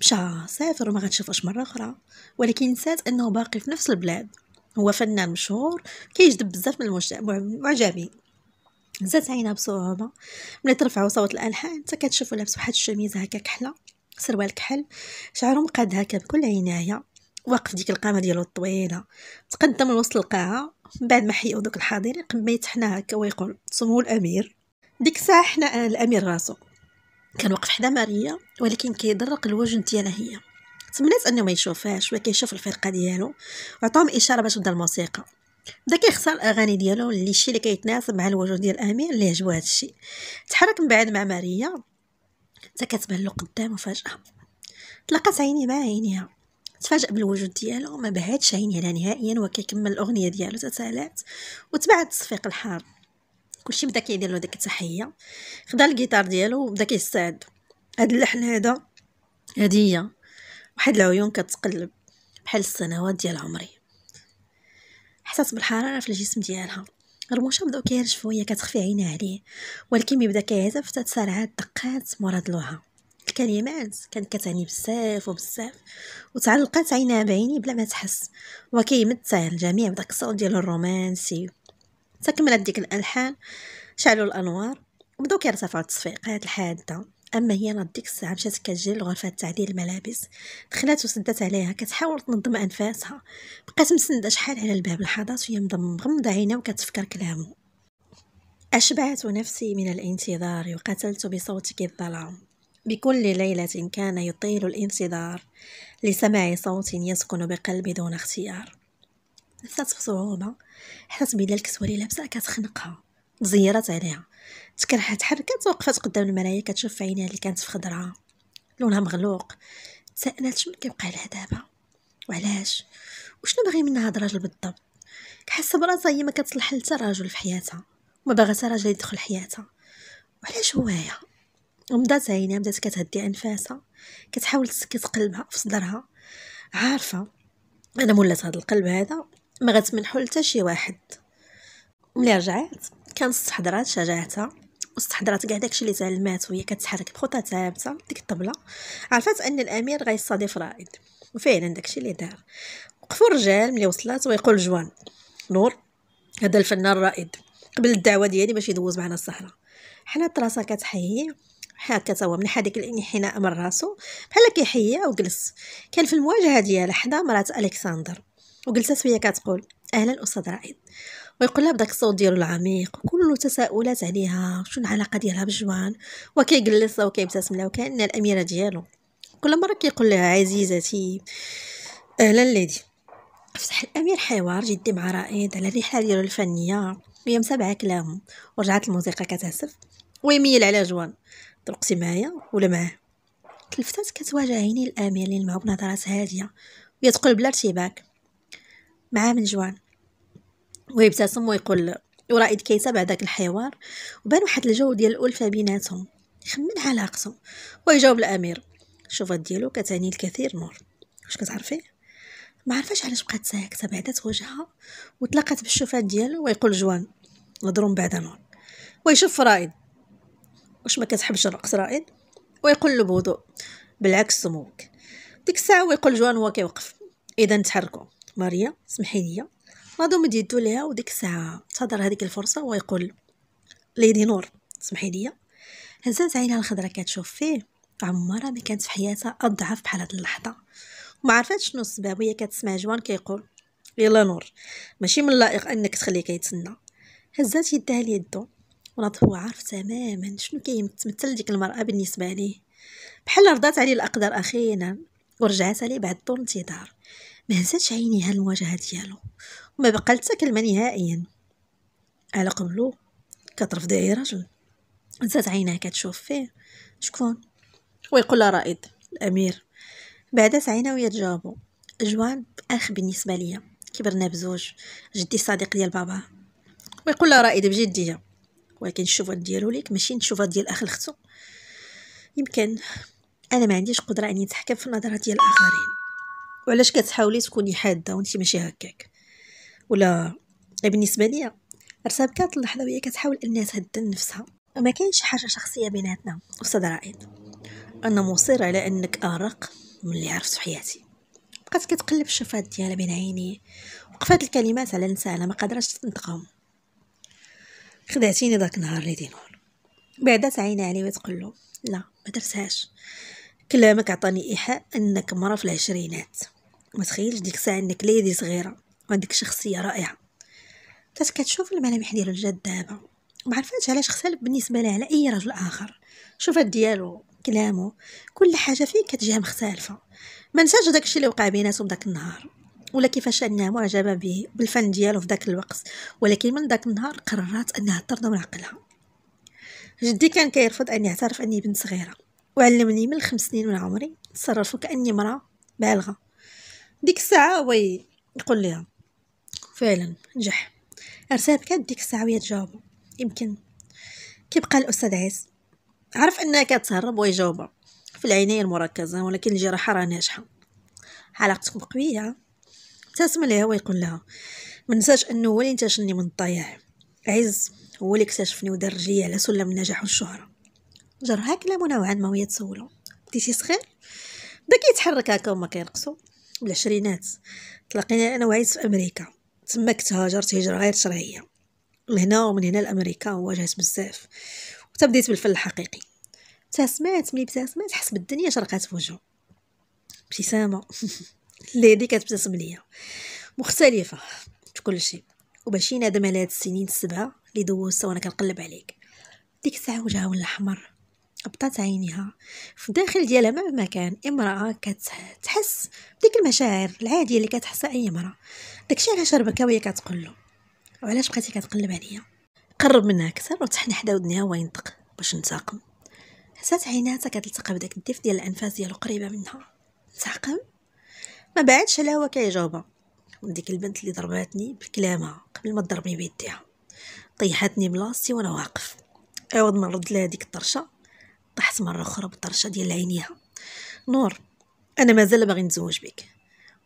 S1: مشى سافر وما غتشوفوش مره اخرى ولكن نسات انه باقي في نفس البلاد هو فنان مشهور كيجذب بزاف من المعجبين زات عينها بصعوبه ملي ترفعوا صوت الالحان حتى كتشوفو لابس واحد الشميزه هكا كحله سروال كحل شعرو مقاد هكا بكل عنايه واقف ديك القامه ديالو الطويله تقدم لوسط القاعه من بعد ما حيو دوك الحاضرين قميت حنا هكا ويقول سمو الامير ديك الساعه حنا الامير راسو كان واقف حدا ماريا ولكن كيضرق الوجه ديالها هي تمنيت انه ما يشوفهاش ولا كيشوف الفرقه ديالو وعطاهم اشاره باش تبدا الموسيقى بدا كيختار الاغاني ديالو اللي شي اللي كيتناسب مع الوجه ديال الامير اللي عجبو هادشي تحرك من بعد مع ماريا حتى كتبان له قدام فجاه تلاقات عيني مع عينيها تفاجأ بالوجود ديالو ما بعدش عيني نهائيا وكيكمل الأغنية ديالو تسالات وتبعد التصفيق الحار كلشي بدا كيدير له ديك التحية خدا الجيتار ديالو وبدا كيستعد هاد اللحن هذا هدية واحد العيون كتقلب بحال السنوات ديال عمري حسات بالحرارة في الجسم ديالها رموشة بداو كيرجفو هي كتخفي عينها عليه ولكن ملي بدا كيعزف تتسارع الدقات مورا ضلوها الكلمات كانت كتعني بزاف وبزاف وتعلقات عينها بعيني بلا ما تحس وكيمتع الجميع بداك الصوت ديال الرومانسي تكملت ديك الالحان شعلوا الانوار وبداو كيرتفعوا التصفيقات الحاده اما هي ناض ديك الساعه مشات كتجي لغرفه تعديل الملابس دخلات وسدات عليها كتحاول تنظم انفاسها بقات مسنده شحال على الباب لحظات وهي مغمضه عينها وكتفكر كلامه اشبعت نفسي من الانتظار وقتلت بصوتك الظلام بكل ليلة كان يطيل الانتظار لسماع صوت يسكن بقلبي دون اختيار نفسات بصعوبة حسات بلا الكسوة لابسة كتخنقها تزيرات عليها تكرهها حركات وقفت قدام المرايا كتشوف عينيها اللي كانت في خضرها لونها مغلوق تسألت شنو كيبقى لها دابا وعلاش وشنو باغي منها هاد الراجل بالضبط كحس براسها هي ما كتصلح حتى راجل في حياتها وما باغا حتى راجل يدخل حياتها وعلاش هوايا ومضات عينيها بدات كتهدي انفاسها كتحاول تسكت قلبها في صدرها عارفه انا مولات هذا القلب هذا ما غتمنحو لتا شي واحد ملي رجعت كان استحضرات شجاعتها واستحضرات كاع داكشي اللي تعلمات وهي كتحرك بخطى ثابته ديك الطبله عرفات ان الامير غيصادف رائد وفعلا داكشي اللي دار وقفوا الرجال ملي وصلات ويقول جوان نور هذا الفنان الرائد قبل الدعوه ديالي باش يدوز معنا الصحراء حنا الطراسه كتحييه هكا توا من حدك الانحناء من راسو بحال كيحييها وجلس كان في المواجهه ديالها حدا مرات الكسندر وجلست وهي كتقول اهلا استاذ رائد ويقول لها بداك الصوت ديالو العميق وكله تساؤلات عليها شنو العلاقه ديالها بجوان وكيجلس وكيبتسم لها وكانها الاميره ديالو كل مره كيقول لها عزيزتي اهلا ليدي فتح الامير حوار جدي مع رائد على الرحله ديالو الفنيه ويوم متابعه كلام ورجعت الموسيقى كتهسف ويميل على جوان طلقتي معايا ولا معاه تلفتات كتواجه عيني الآمية اللي معو بنظرات هادية وهي تقول بلا ارتباك مع من جوان ويبتسم ويقول ورائد كيتابع داك الحوار وبان واحد الجو ديال الألفة بيناتهم يخمن علاقته ويجاوب الأمير الشوفات ديالو كتعني الكثير نور واش كتعرفيه ما عرفاش علاش بقات ساكته بعدات وجهها وتلاقات بالشوفات ديالو ويقول جوان نهضروا من بعد نور ويشوف رائد واش ما كتحبش الرقص رائد ويقول له بهدوء بالعكس سموك ديك الساعه ويقول جوان هو كيوقف اذا تحركوا ماريا سمحي لي نادو مد يدو ليها وديك الساعه تهضر هذيك الفرصه ويقول ليدي نور سمحي لي هزات عينها الخضره كتشوف فيه عمرها ما كانت في حياتها اضعف بحال هاد اللحظه وما عرفات شنو السبب وهي كتسمع جوان كيقول يلا نور ماشي من اللائق انك تخليه كيتسنى هزات يدها ليدو ولاد هو عارف تماما شنو كيمثل ديك المرأة بالنسبة ليه بحال رضات عليه الأقدار أخيرا ورجعت عليه بعد طول انتظار ما هزاتش عينيها المواجهة ديالو وما بقى حتى كلمة نهائيا على قبلو كترفضي اي راجل هزات عينها كتشوف فيه شكون ويقول لها رائد الامير بعدات سعينا ويا تجاوبو جوان اخ بالنسبه ليا كبرنا بزوج جدي الصديق ديال بابا ويقول لها رائد بجديه ولكن الشوفات ديالو ليك ماشي الشوفات ديال اخ لختو يمكن انا ما عنديش قدره اني نتحكم في النظره ديال الاخرين وعلاش كتحاولي تكوني حاده وانت ماشي هكاك ولا بالنسبه ليا رسام كانت اللحظه وهي كتحاول انها تهدى نفسها وما كاينش حاجه شخصيه بيناتنا استاذ رائد انا مصر على انك ارق من اللي عرفت في حياتي بقات كتقلب الشفات ديالها بين عيني وقفات الكلمات على لسانها ما قدرتش تنطقهم خدعتيني داك النهار لي دينور بعدا تعيني عليه وتقول له لا ما درتهاش كلامك عطاني ايحاء انك مرا في العشرينات ما تخيلش ديك الساعه انك ليدي صغيره وعندك شخصيه رائعه بدات كتشوف الملامح ديال الجد دابا ما عرفاتش علاش خسالب بالنسبه لها على اي رجل اخر شوفات ديالو كلامه كل حاجه فيه كتجيها مختلفه ما نساش داكشي اللي وقع بيناتهم داك النهار ولا كيفاش انها معجبه به بالفن ديالو في ذاك الوقت ولكن من ذاك النهار قررت انها ترضى من عقلها جدي كان كيرفض ان يعترف اني بنت صغيره وعلمني من خمس سنين من عمري تصرف كاني امراه بالغه ديك الساعه وي يقول لها فعلا نجح ارسال بكات ديك الساعه وهي تجاوبه يمكن كيبقى الاستاذ عز عرف انها كتهرب ويجاوبها في العنايه المركزه ولكن الجراحه راه ناجحه علاقتكم قويه تسمع ليها ويقول لها ما نساش انه هو اللي انتشلني من الضياع عز هو اللي اكتشفني ودار رجليا على سلم النجاح والشهره جرها كلام نوعا ما وهي تسولو بديتي سخير بدا كيتحرك هكا وما كيرقصو بالعشرينات تلاقينا انا وعيس في امريكا تما هاجرت هجره غير شرعيه من هنا ومن هنا لامريكا وواجهت بزاف وتبديت بالفن الحقيقي ابتسمات ملي ابتسمات حس بالدنيا شرقات في وجهه ابتسامه اللي هذه كتبتسم ليا مختلفه في كل شيء وباش نادم على هاد السنين السبعه اللي دوزتها وانا كنقلب عليك ديك الساعه وجهها ولا احمر غبطات عينيها في الداخل ديالها مهما كان امراه كتحس بديك المشاعر العاديه اللي كتحسها اي امراه داكشي علاش ربكه وهي كتقول له وعلاش بقيتي كتقلب عليا قرب منها اكثر وتحني حدا ودنيها وينطق باش نتاقم حسات عيناتها كتلتقى بداك الدف ديال الانفاس ديالو قريبه منها نتاقم ما بعدش على هو كيجاوبها وديك البنت اللي ضرباتني بكلامها قبل ما تضربني بيديها طيحتني بلاصتي وانا واقف عوض ما نرد لها ديك الطرشه طحت مره اخرى بالطرشه ديال عينيها نور انا مازال باغي نتزوج بك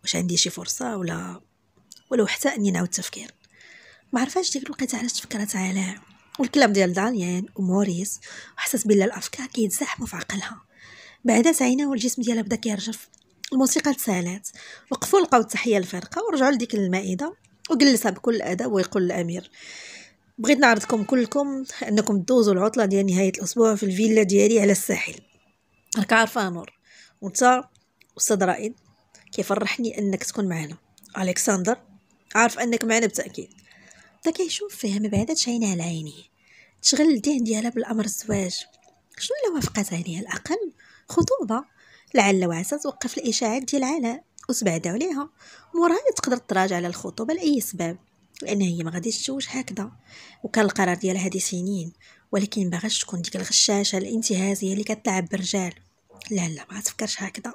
S1: واش عندي شي فرصه ولا ولو حتى اني نعاود التفكير ما عرفاش ديك الوقيته علاش تفكرت على والكلام ديال دانيان وموريس وحسس بلا الافكار كيتزاحموا في عقلها بعدات عينها والجسم ديالها بدا كيرجف الموسيقى تسالات وقفوا لقاو التحيه للفرقه ورجعوا لديك المائده وجلسها بكل ادب ويقول الامير بغيت نعرضكم كلكم انكم تدوزوا العطله ديال نهايه الاسبوع في الفيلا ديالي على الساحل راك عارفه نور وانت استاذ رائد كيفرحني انك تكون معنا الكسندر عارف انك معنا بالتاكيد دا كيشوف فيها ما بعدتش عينها على عينيه تشغل الذهن ديالها بالامر الزواج شنو الا وافقت عليه الاقل خطوبه لعل وعسى توقف الإشاعات ديال علاء وتبعد عليها موراها تقدر تراجع على الخطوبة لأي سبب لأن هي ما غاديش تتزوج هكذا وكان القرار ديالها هادي سنين ولكن باغاش تكون ديك الغشاشة الانتهازية اللي كتلعب بالرجال لا لا ما تفكرش هكذا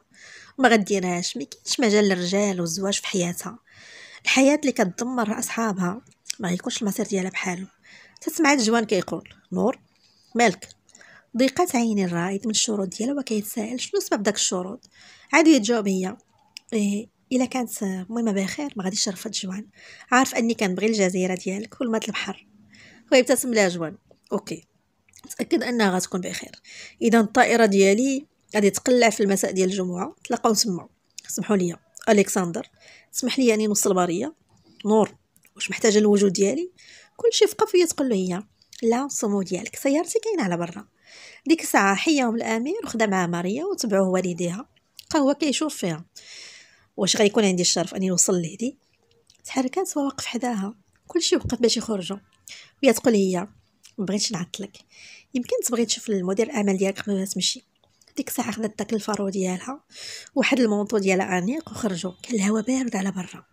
S1: ما غديرهاش ما كاينش مجال للرجال والزواج في حياتها الحياة اللي كتدمر أصحابها ما يكونش المصير ديالها بحالو تسمع جوان كيقول نور مالك ضيقت عين الرائد من الشروط ديالها وكيتسائل شنو سبب داك الشروط عادي تجاوب هي إيه، الا كانت مهمه بخير ما غاديش نرفض جوان عارف اني كنبغي الجزيره ديالك والماء البحر ويبتسم لها جوان اوكي تاكد انها غتكون بخير اذا الطائره ديالي غادي تقلع في المساء ديال الجمعه تلاقاو تما سمحوا لي الكسندر سمح لي اني نوصل باريه نور واش محتاجه الوجود ديالي كلشي في قفيه تقول له هي لا صمو ديالك سيارتي كاينه على برا ديك الساعه حياهم الامير وخدا معاه ماريا وتبعوه والديها بقى هو كيشوف فيها واش غيكون عندي الشرف اني نوصل لهدي تحركات ووقف حداها كلشي وقف باش يخرجوا وهي تقول هي ما بغيتش نعطلك يمكن تبغي تشوف المدير الاعمال ديالك قبل ما تمشي ديك الساعه خدات داك الفارو ديالها واحد المونطو ديالها انيق وخرجوا كان الهواء بارد على برا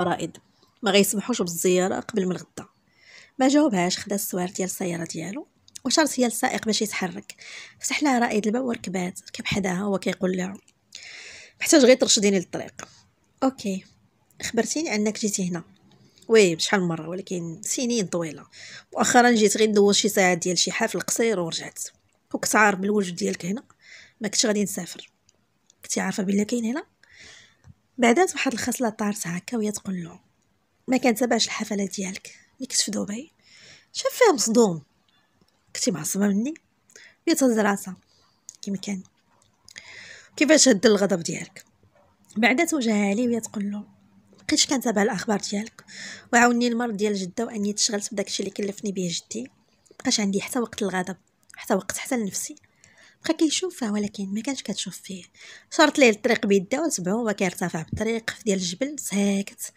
S1: رائد ما غيسمحوش بالزياره قبل من الغدا ما جاوبهاش خدا السوار ديال السياره ديالو وشرط هي السائق باش يتحرك فتح لها رائد الباب وركبات ركب حداها هو كيقول لها محتاج غير ترشديني للطريق اوكي خبرتيني انك جيتي هنا وي شحال من مره ولكن سنين طويله مؤخرا جيت غير ندوز شي ساعه ديال شي حفل قصير ورجعت وكنت عارف بالوجود ديالك هنا ما كنتش غادي نسافر كنتي عارفه بلي كاين هنا بعدات واحد الخصله طارت هكا وهي تقول له ما كنتبعش الحفله ديالك ملي كنت في دبي شاف فيها مصدوم كنتي معصبه مني بيت الزراسه كيما كان كيفاش هد الغضب ديالك بعدا توجهها لي وهي تقول له بقيتش كنتابع الاخبار ديالك وعاوني المرض ديال جده واني تشغلت بداكشي اللي كلفني به جدي مبقاش عندي حتى وقت الغضب حتى وقت حتى لنفسي بقى كيشوفها ولكن ما كانش كتشوف فيه شارط ليه الطريق بيده وتبعو هو كيرتفع بالطريق ديال الجبل ساكت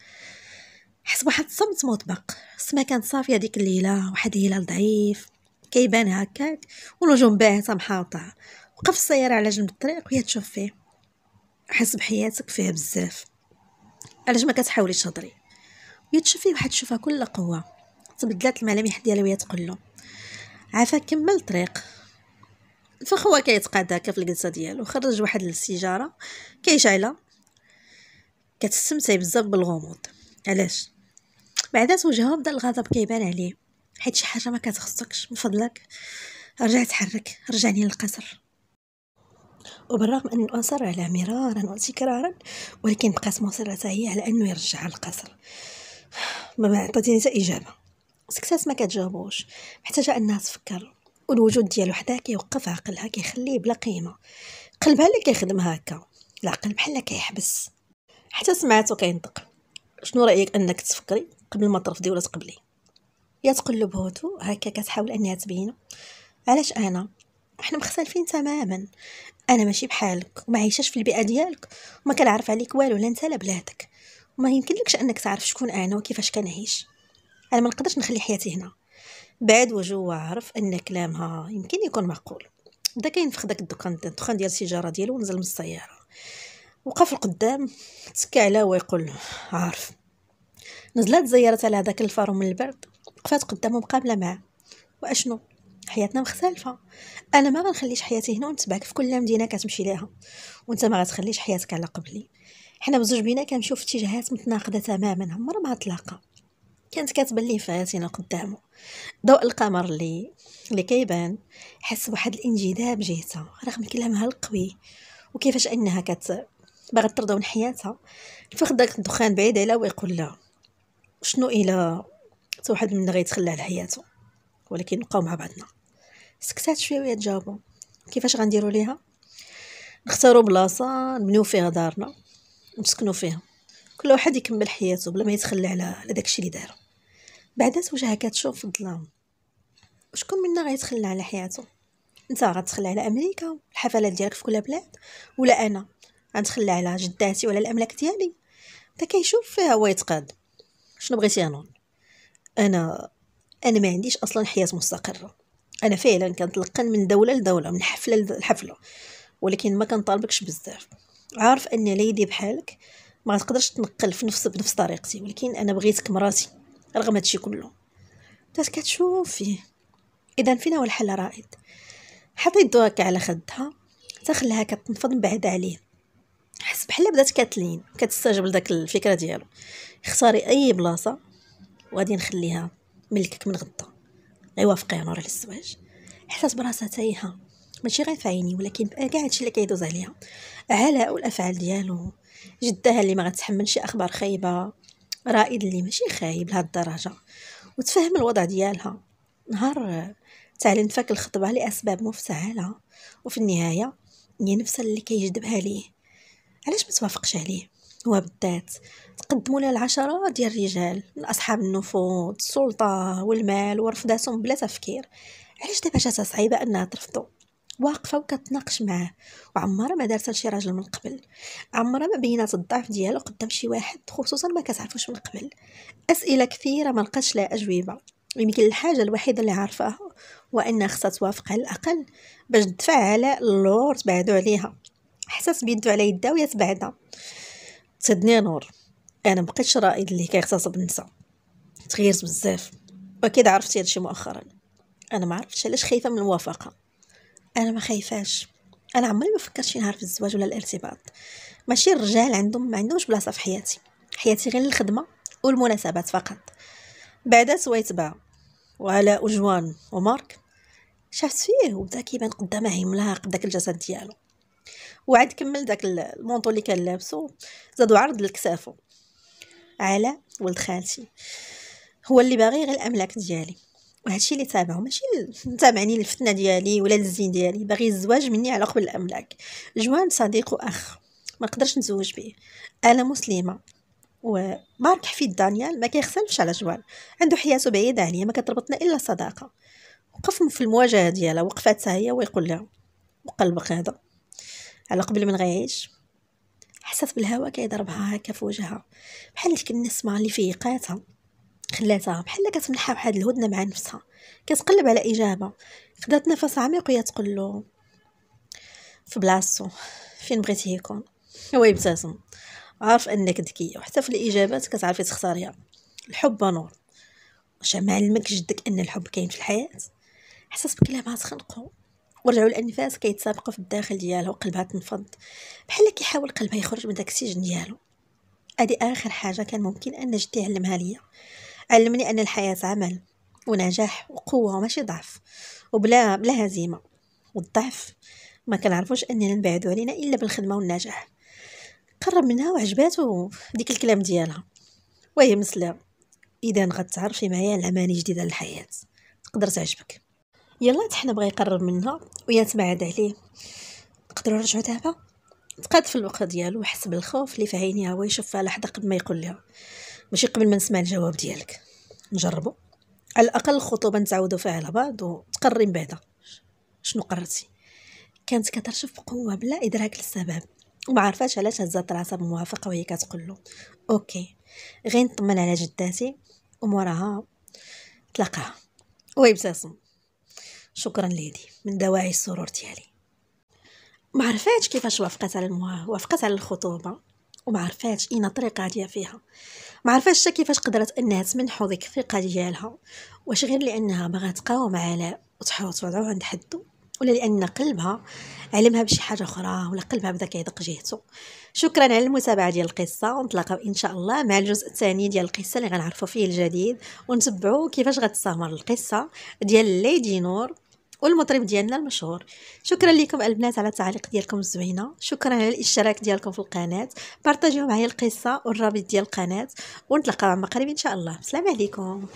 S1: حس بواحد الصمت مطبق السما كانت صافيه ديك الليله واحد الهلال ضعيف كيبان هكاك والوجه باهته محاوطه وقف السياره على جنب الطريق وهي تشوف فيه حس بحياتك فيها بزاف علاش ما كتحاوليش تهضري وهي تشوف فيه واحد تشوفها كل قوه تبدلات الملامح ديالها وهي تقول له عافاك كمل الطريق فخوا كيتقاد هكا في الجلسه ديالو خرج واحد السيجاره كيشعلها كتستمتع بزاف بالغموض علاش بعدا توجهو بدا الغضب كيبان عليه حيت شي حاجه ما كتخصكش من فضلك رجع تحرك رجعني للقصر وبالرغم ان أصر على مرارا وتكرارا ولكن بقات مصرة هي على أنه يرجع للقصر ما عطاتني حتى إجابة سكتات ما كتجاوبوش محتاجة أنها تفكر والوجود ديالو حداها كيوقف عقلها كيخليه بلا قيمة قلبها اللي كيخدم هكا العقل بحال كيحبس حتى سمعته كينطق شنو رأيك أنك تفكري قبل ما ترفضي ولا تقبلي يا تقول هكا كتحاول انها تبين علاش انا احنا مختلفين تماما انا ماشي بحالك وما عايشاش في البيئه ديالك وما كنعرف عليك والو لا انت لا بلادك وما يمكنلكش انك تعرف شكون انا وكيفاش كنعيش انا ما نقدرش نخلي حياتي هنا بعد وجو عرف ان كلامها يمكن يكون معقول بدا كينفخ داك الدكان الدخان ديال السيجاره ديالو ونزل من السياره وقف القدام تكى على ويقول عارف نزلت زيارة على هذاك الفارو من البرد وقفات قدامه مقابله معاه واشنو حياتنا مختلفه انا ما غنخليش حياتي هنا ونتبعك في كل مدينه كتمشي ليها وانت ما غتخليش حياتك على قبلي حنا بزوج بينا كنمشيو في اتجاهات متناقضه تماما عمر ما تلاقى كانت كتبان ليه في حياتنا قدامه ضوء القمر اللي اللي كيبان حس بواحد الانجذاب جهتها رغم كلامها القوي وكيفاش انها كت باغا ترضى من حياتها فخ داك الدخان بعيد عليها ويقول لها شنو الى حتى واحد منا غيتخلى على حياته ولكن نبقاو مع بعضنا سكتات شويه تجاوبوا كيفاش غنديروا ليها نختاروا بلاصه نبنيو فيها دارنا نسكنوا فيها كل واحد يكمل حياته بلا ما يتخلى على على داكشي اللي دار بعدات وجهها كتشوف في الظلام شكون منا غيتخلى على حياته انت غتخلى على امريكا الحفلات ديالك في كل بلاد ولا انا غنتخلى على جداتي ولا الاملاك ديالي تا كيشوف فيها هو يتقاد شنو بغيتي انا انا انا ما عنديش اصلا حياه مستقره انا فعلا كنتلقن من دوله لدوله من حفله لحفله ولكن ما كنطالبكش بزاف عارف ان ليدي بحالك ما تقدرش تنقل في نفس بنفس طريقتي ولكن انا بغيتك مراتي رغم هادشي كله بدات كتشوف فيه اذا فينا هو الحل رائد حطيت دوكا على خدها تخليها كتنفض من بعد عليه حس بحال بدات كتلين كتستجب لداك الفكره ديالو اختاري اي بلاصه وغادي نخليها ملكك من غدا غيوافق ينور على الزواج حسات براسها تايهه ماشي غير في عيني ولكن كاع هادشي اللي كيدوز عليها علاء والافعال ديالو جدها اللي ما غتحملش اخبار خايبه رائد اللي ماشي خايب لهاد الدرجه وتفهم الوضع ديالها نهار تعلن فاك الخطبه لاسباب مفتعله وفي النهايه هي نفسها اللي كيجذبها ليه علاش ما توافقش عليه وبالذات تقدموا لها العشرة ديال الرجال من أصحاب النفوذ السلطة والمال ورفضاتهم بلا تفكير علاش دابا جاتها صعيبة أنها ترفضو واقفة وكتناقش معاه وعمرها ما دارت لشي راجل من قبل عمرها ما بينات الضعف ديالو قدام شي واحد خصوصا ما كتعرفوش من قبل أسئلة كثيرة ما لقاتش لها أجوبة يمكن الحاجة الوحيدة اللي عارفاها هو أنها خصها توافق على الأقل باش تدفع على اللور تبعدو عليها حسس بيدو على يدها ويتبعدها تسدني نور انا مبقيتش رائد اللي كيغتصب النساء تغيرت بزاف واكيد عرفتي هادشي مؤخرا انا ما عرفتش علاش خايفه من الموافقه انا ما خايفاش انا عمري ما فكرت شي نهار في الزواج ولا الارتباط ماشي الرجال عندهم ما عندهمش بلاصه في حياتي حياتي غير الخدمه والمناسبات فقط بعدا سويت بها وعلاء وجوان ومارك شافت فيه وبدا كيبان قدامه عملاق داك الجسد ديالو وعاد كمل داك المونطو اللي كان لابسو زادو عرض لكسافو على ولد خالتي هو اللي باغي غير الاملاك ديالي وهادشي اللي تابعو ماشي تابعني الفتنه ديالي ولا الزين ديالي باغي الزواج مني على قبل الاملاك جوان صديق واخ ما نقدرش نزوج به انا مسلمه ومارك حفيد دانيال ما كيغسلش على جوان عنده حياته بعيده عليا ما كتربطنا الا الصداقه وقف في المواجهه ديالها وقفاتها هي ويقول لها وقلبك هذا على قبل من غيعيش حسات بالهواء كيضربها هكا في وجهها بحال ديك النسمه اللي فيقاتها خلاتها بحال كتمنحها واحد الهدنه مع نفسها كتقلب على اجابه خدات نفس عميق وهي تقول له في بلاصتو فين بغيتي يكون هو يبتسم عارف انك ذكيه وحتى في الاجابات كتعرفي تختاريها الحب نور واش ما علمك جدك ان الحب كاين في الحياه حسس بكلامها تخنقو ورجعوا الانفاس كيتسابقوا في الداخل ديالها وقلبها تنفض بحال كيحاول قلبها يخرج من داك السجن ديالو هادي اخر حاجه كان ممكن ان جدي علمها ليا علمني ان الحياه عمل ونجاح وقوه وماشي ضعف وبلا بلا هزيمه والضعف ما كنعرفوش اننا نبعدو علينا الا بالخدمه والنجاح قرب منها وعجباتو ديك الكلام ديالها وهي مسلا اذا غتعرفي معايا الاماني جديده للحياه تقدر تعجبك يلا تحنا بغي بغا يقرب منها ويتبعد عليه نقدروا نرجعوا دابا تقاد في الوقت ديالو وحس بالخوف اللي في عينيها هو على حدا قبل ما يقول لها ماشي قبل ما نسمع الجواب ديالك نجربوا على الاقل الخطوبه نتعودو فيها على بعض وتقري من بعدا شنو قررتي كانت كترشف بقوه بلا ادراك للسبب وما عرفاش علاش هزات راسها بالموافقه وهي كتقول له اوكي غير نطمن على جداتي وموراها تلاقاها ويبتسم شكرا ليدي من دواعي السرور ديالي ما عرفاتش كيفاش وافقت على المواه وافقت على الخطوبه وما عرفاتش اين الطريقه غاديه فيها ما عرفاتش كيفاش قدرت انها تمنحو ديك الثقه ديالها واش غير لانها باغا تقاوم علاء وتحوط وضعو عند حدو ولا لان قلبها علمها بشي حاجه اخرى ولا قلبها بدا كيدق جهته شكرا على المتابعه ديال القصه ونتلاقاو ان شاء الله مع الجزء الثاني ديال القصه اللي غنعرفوا فيه الجديد ونتبعوا كيفاش غتستمر القصه ديال ليدي نور والمطرب ديالنا المشهور شكرا لكم البنات على التعليق ديالكم الزوينه شكرا على الاشتراك ديالكم في القناه بارطاجيو معايا القصه والرابط ديال القناه ونتلاقاو عما قريب ان شاء الله السلام عليكم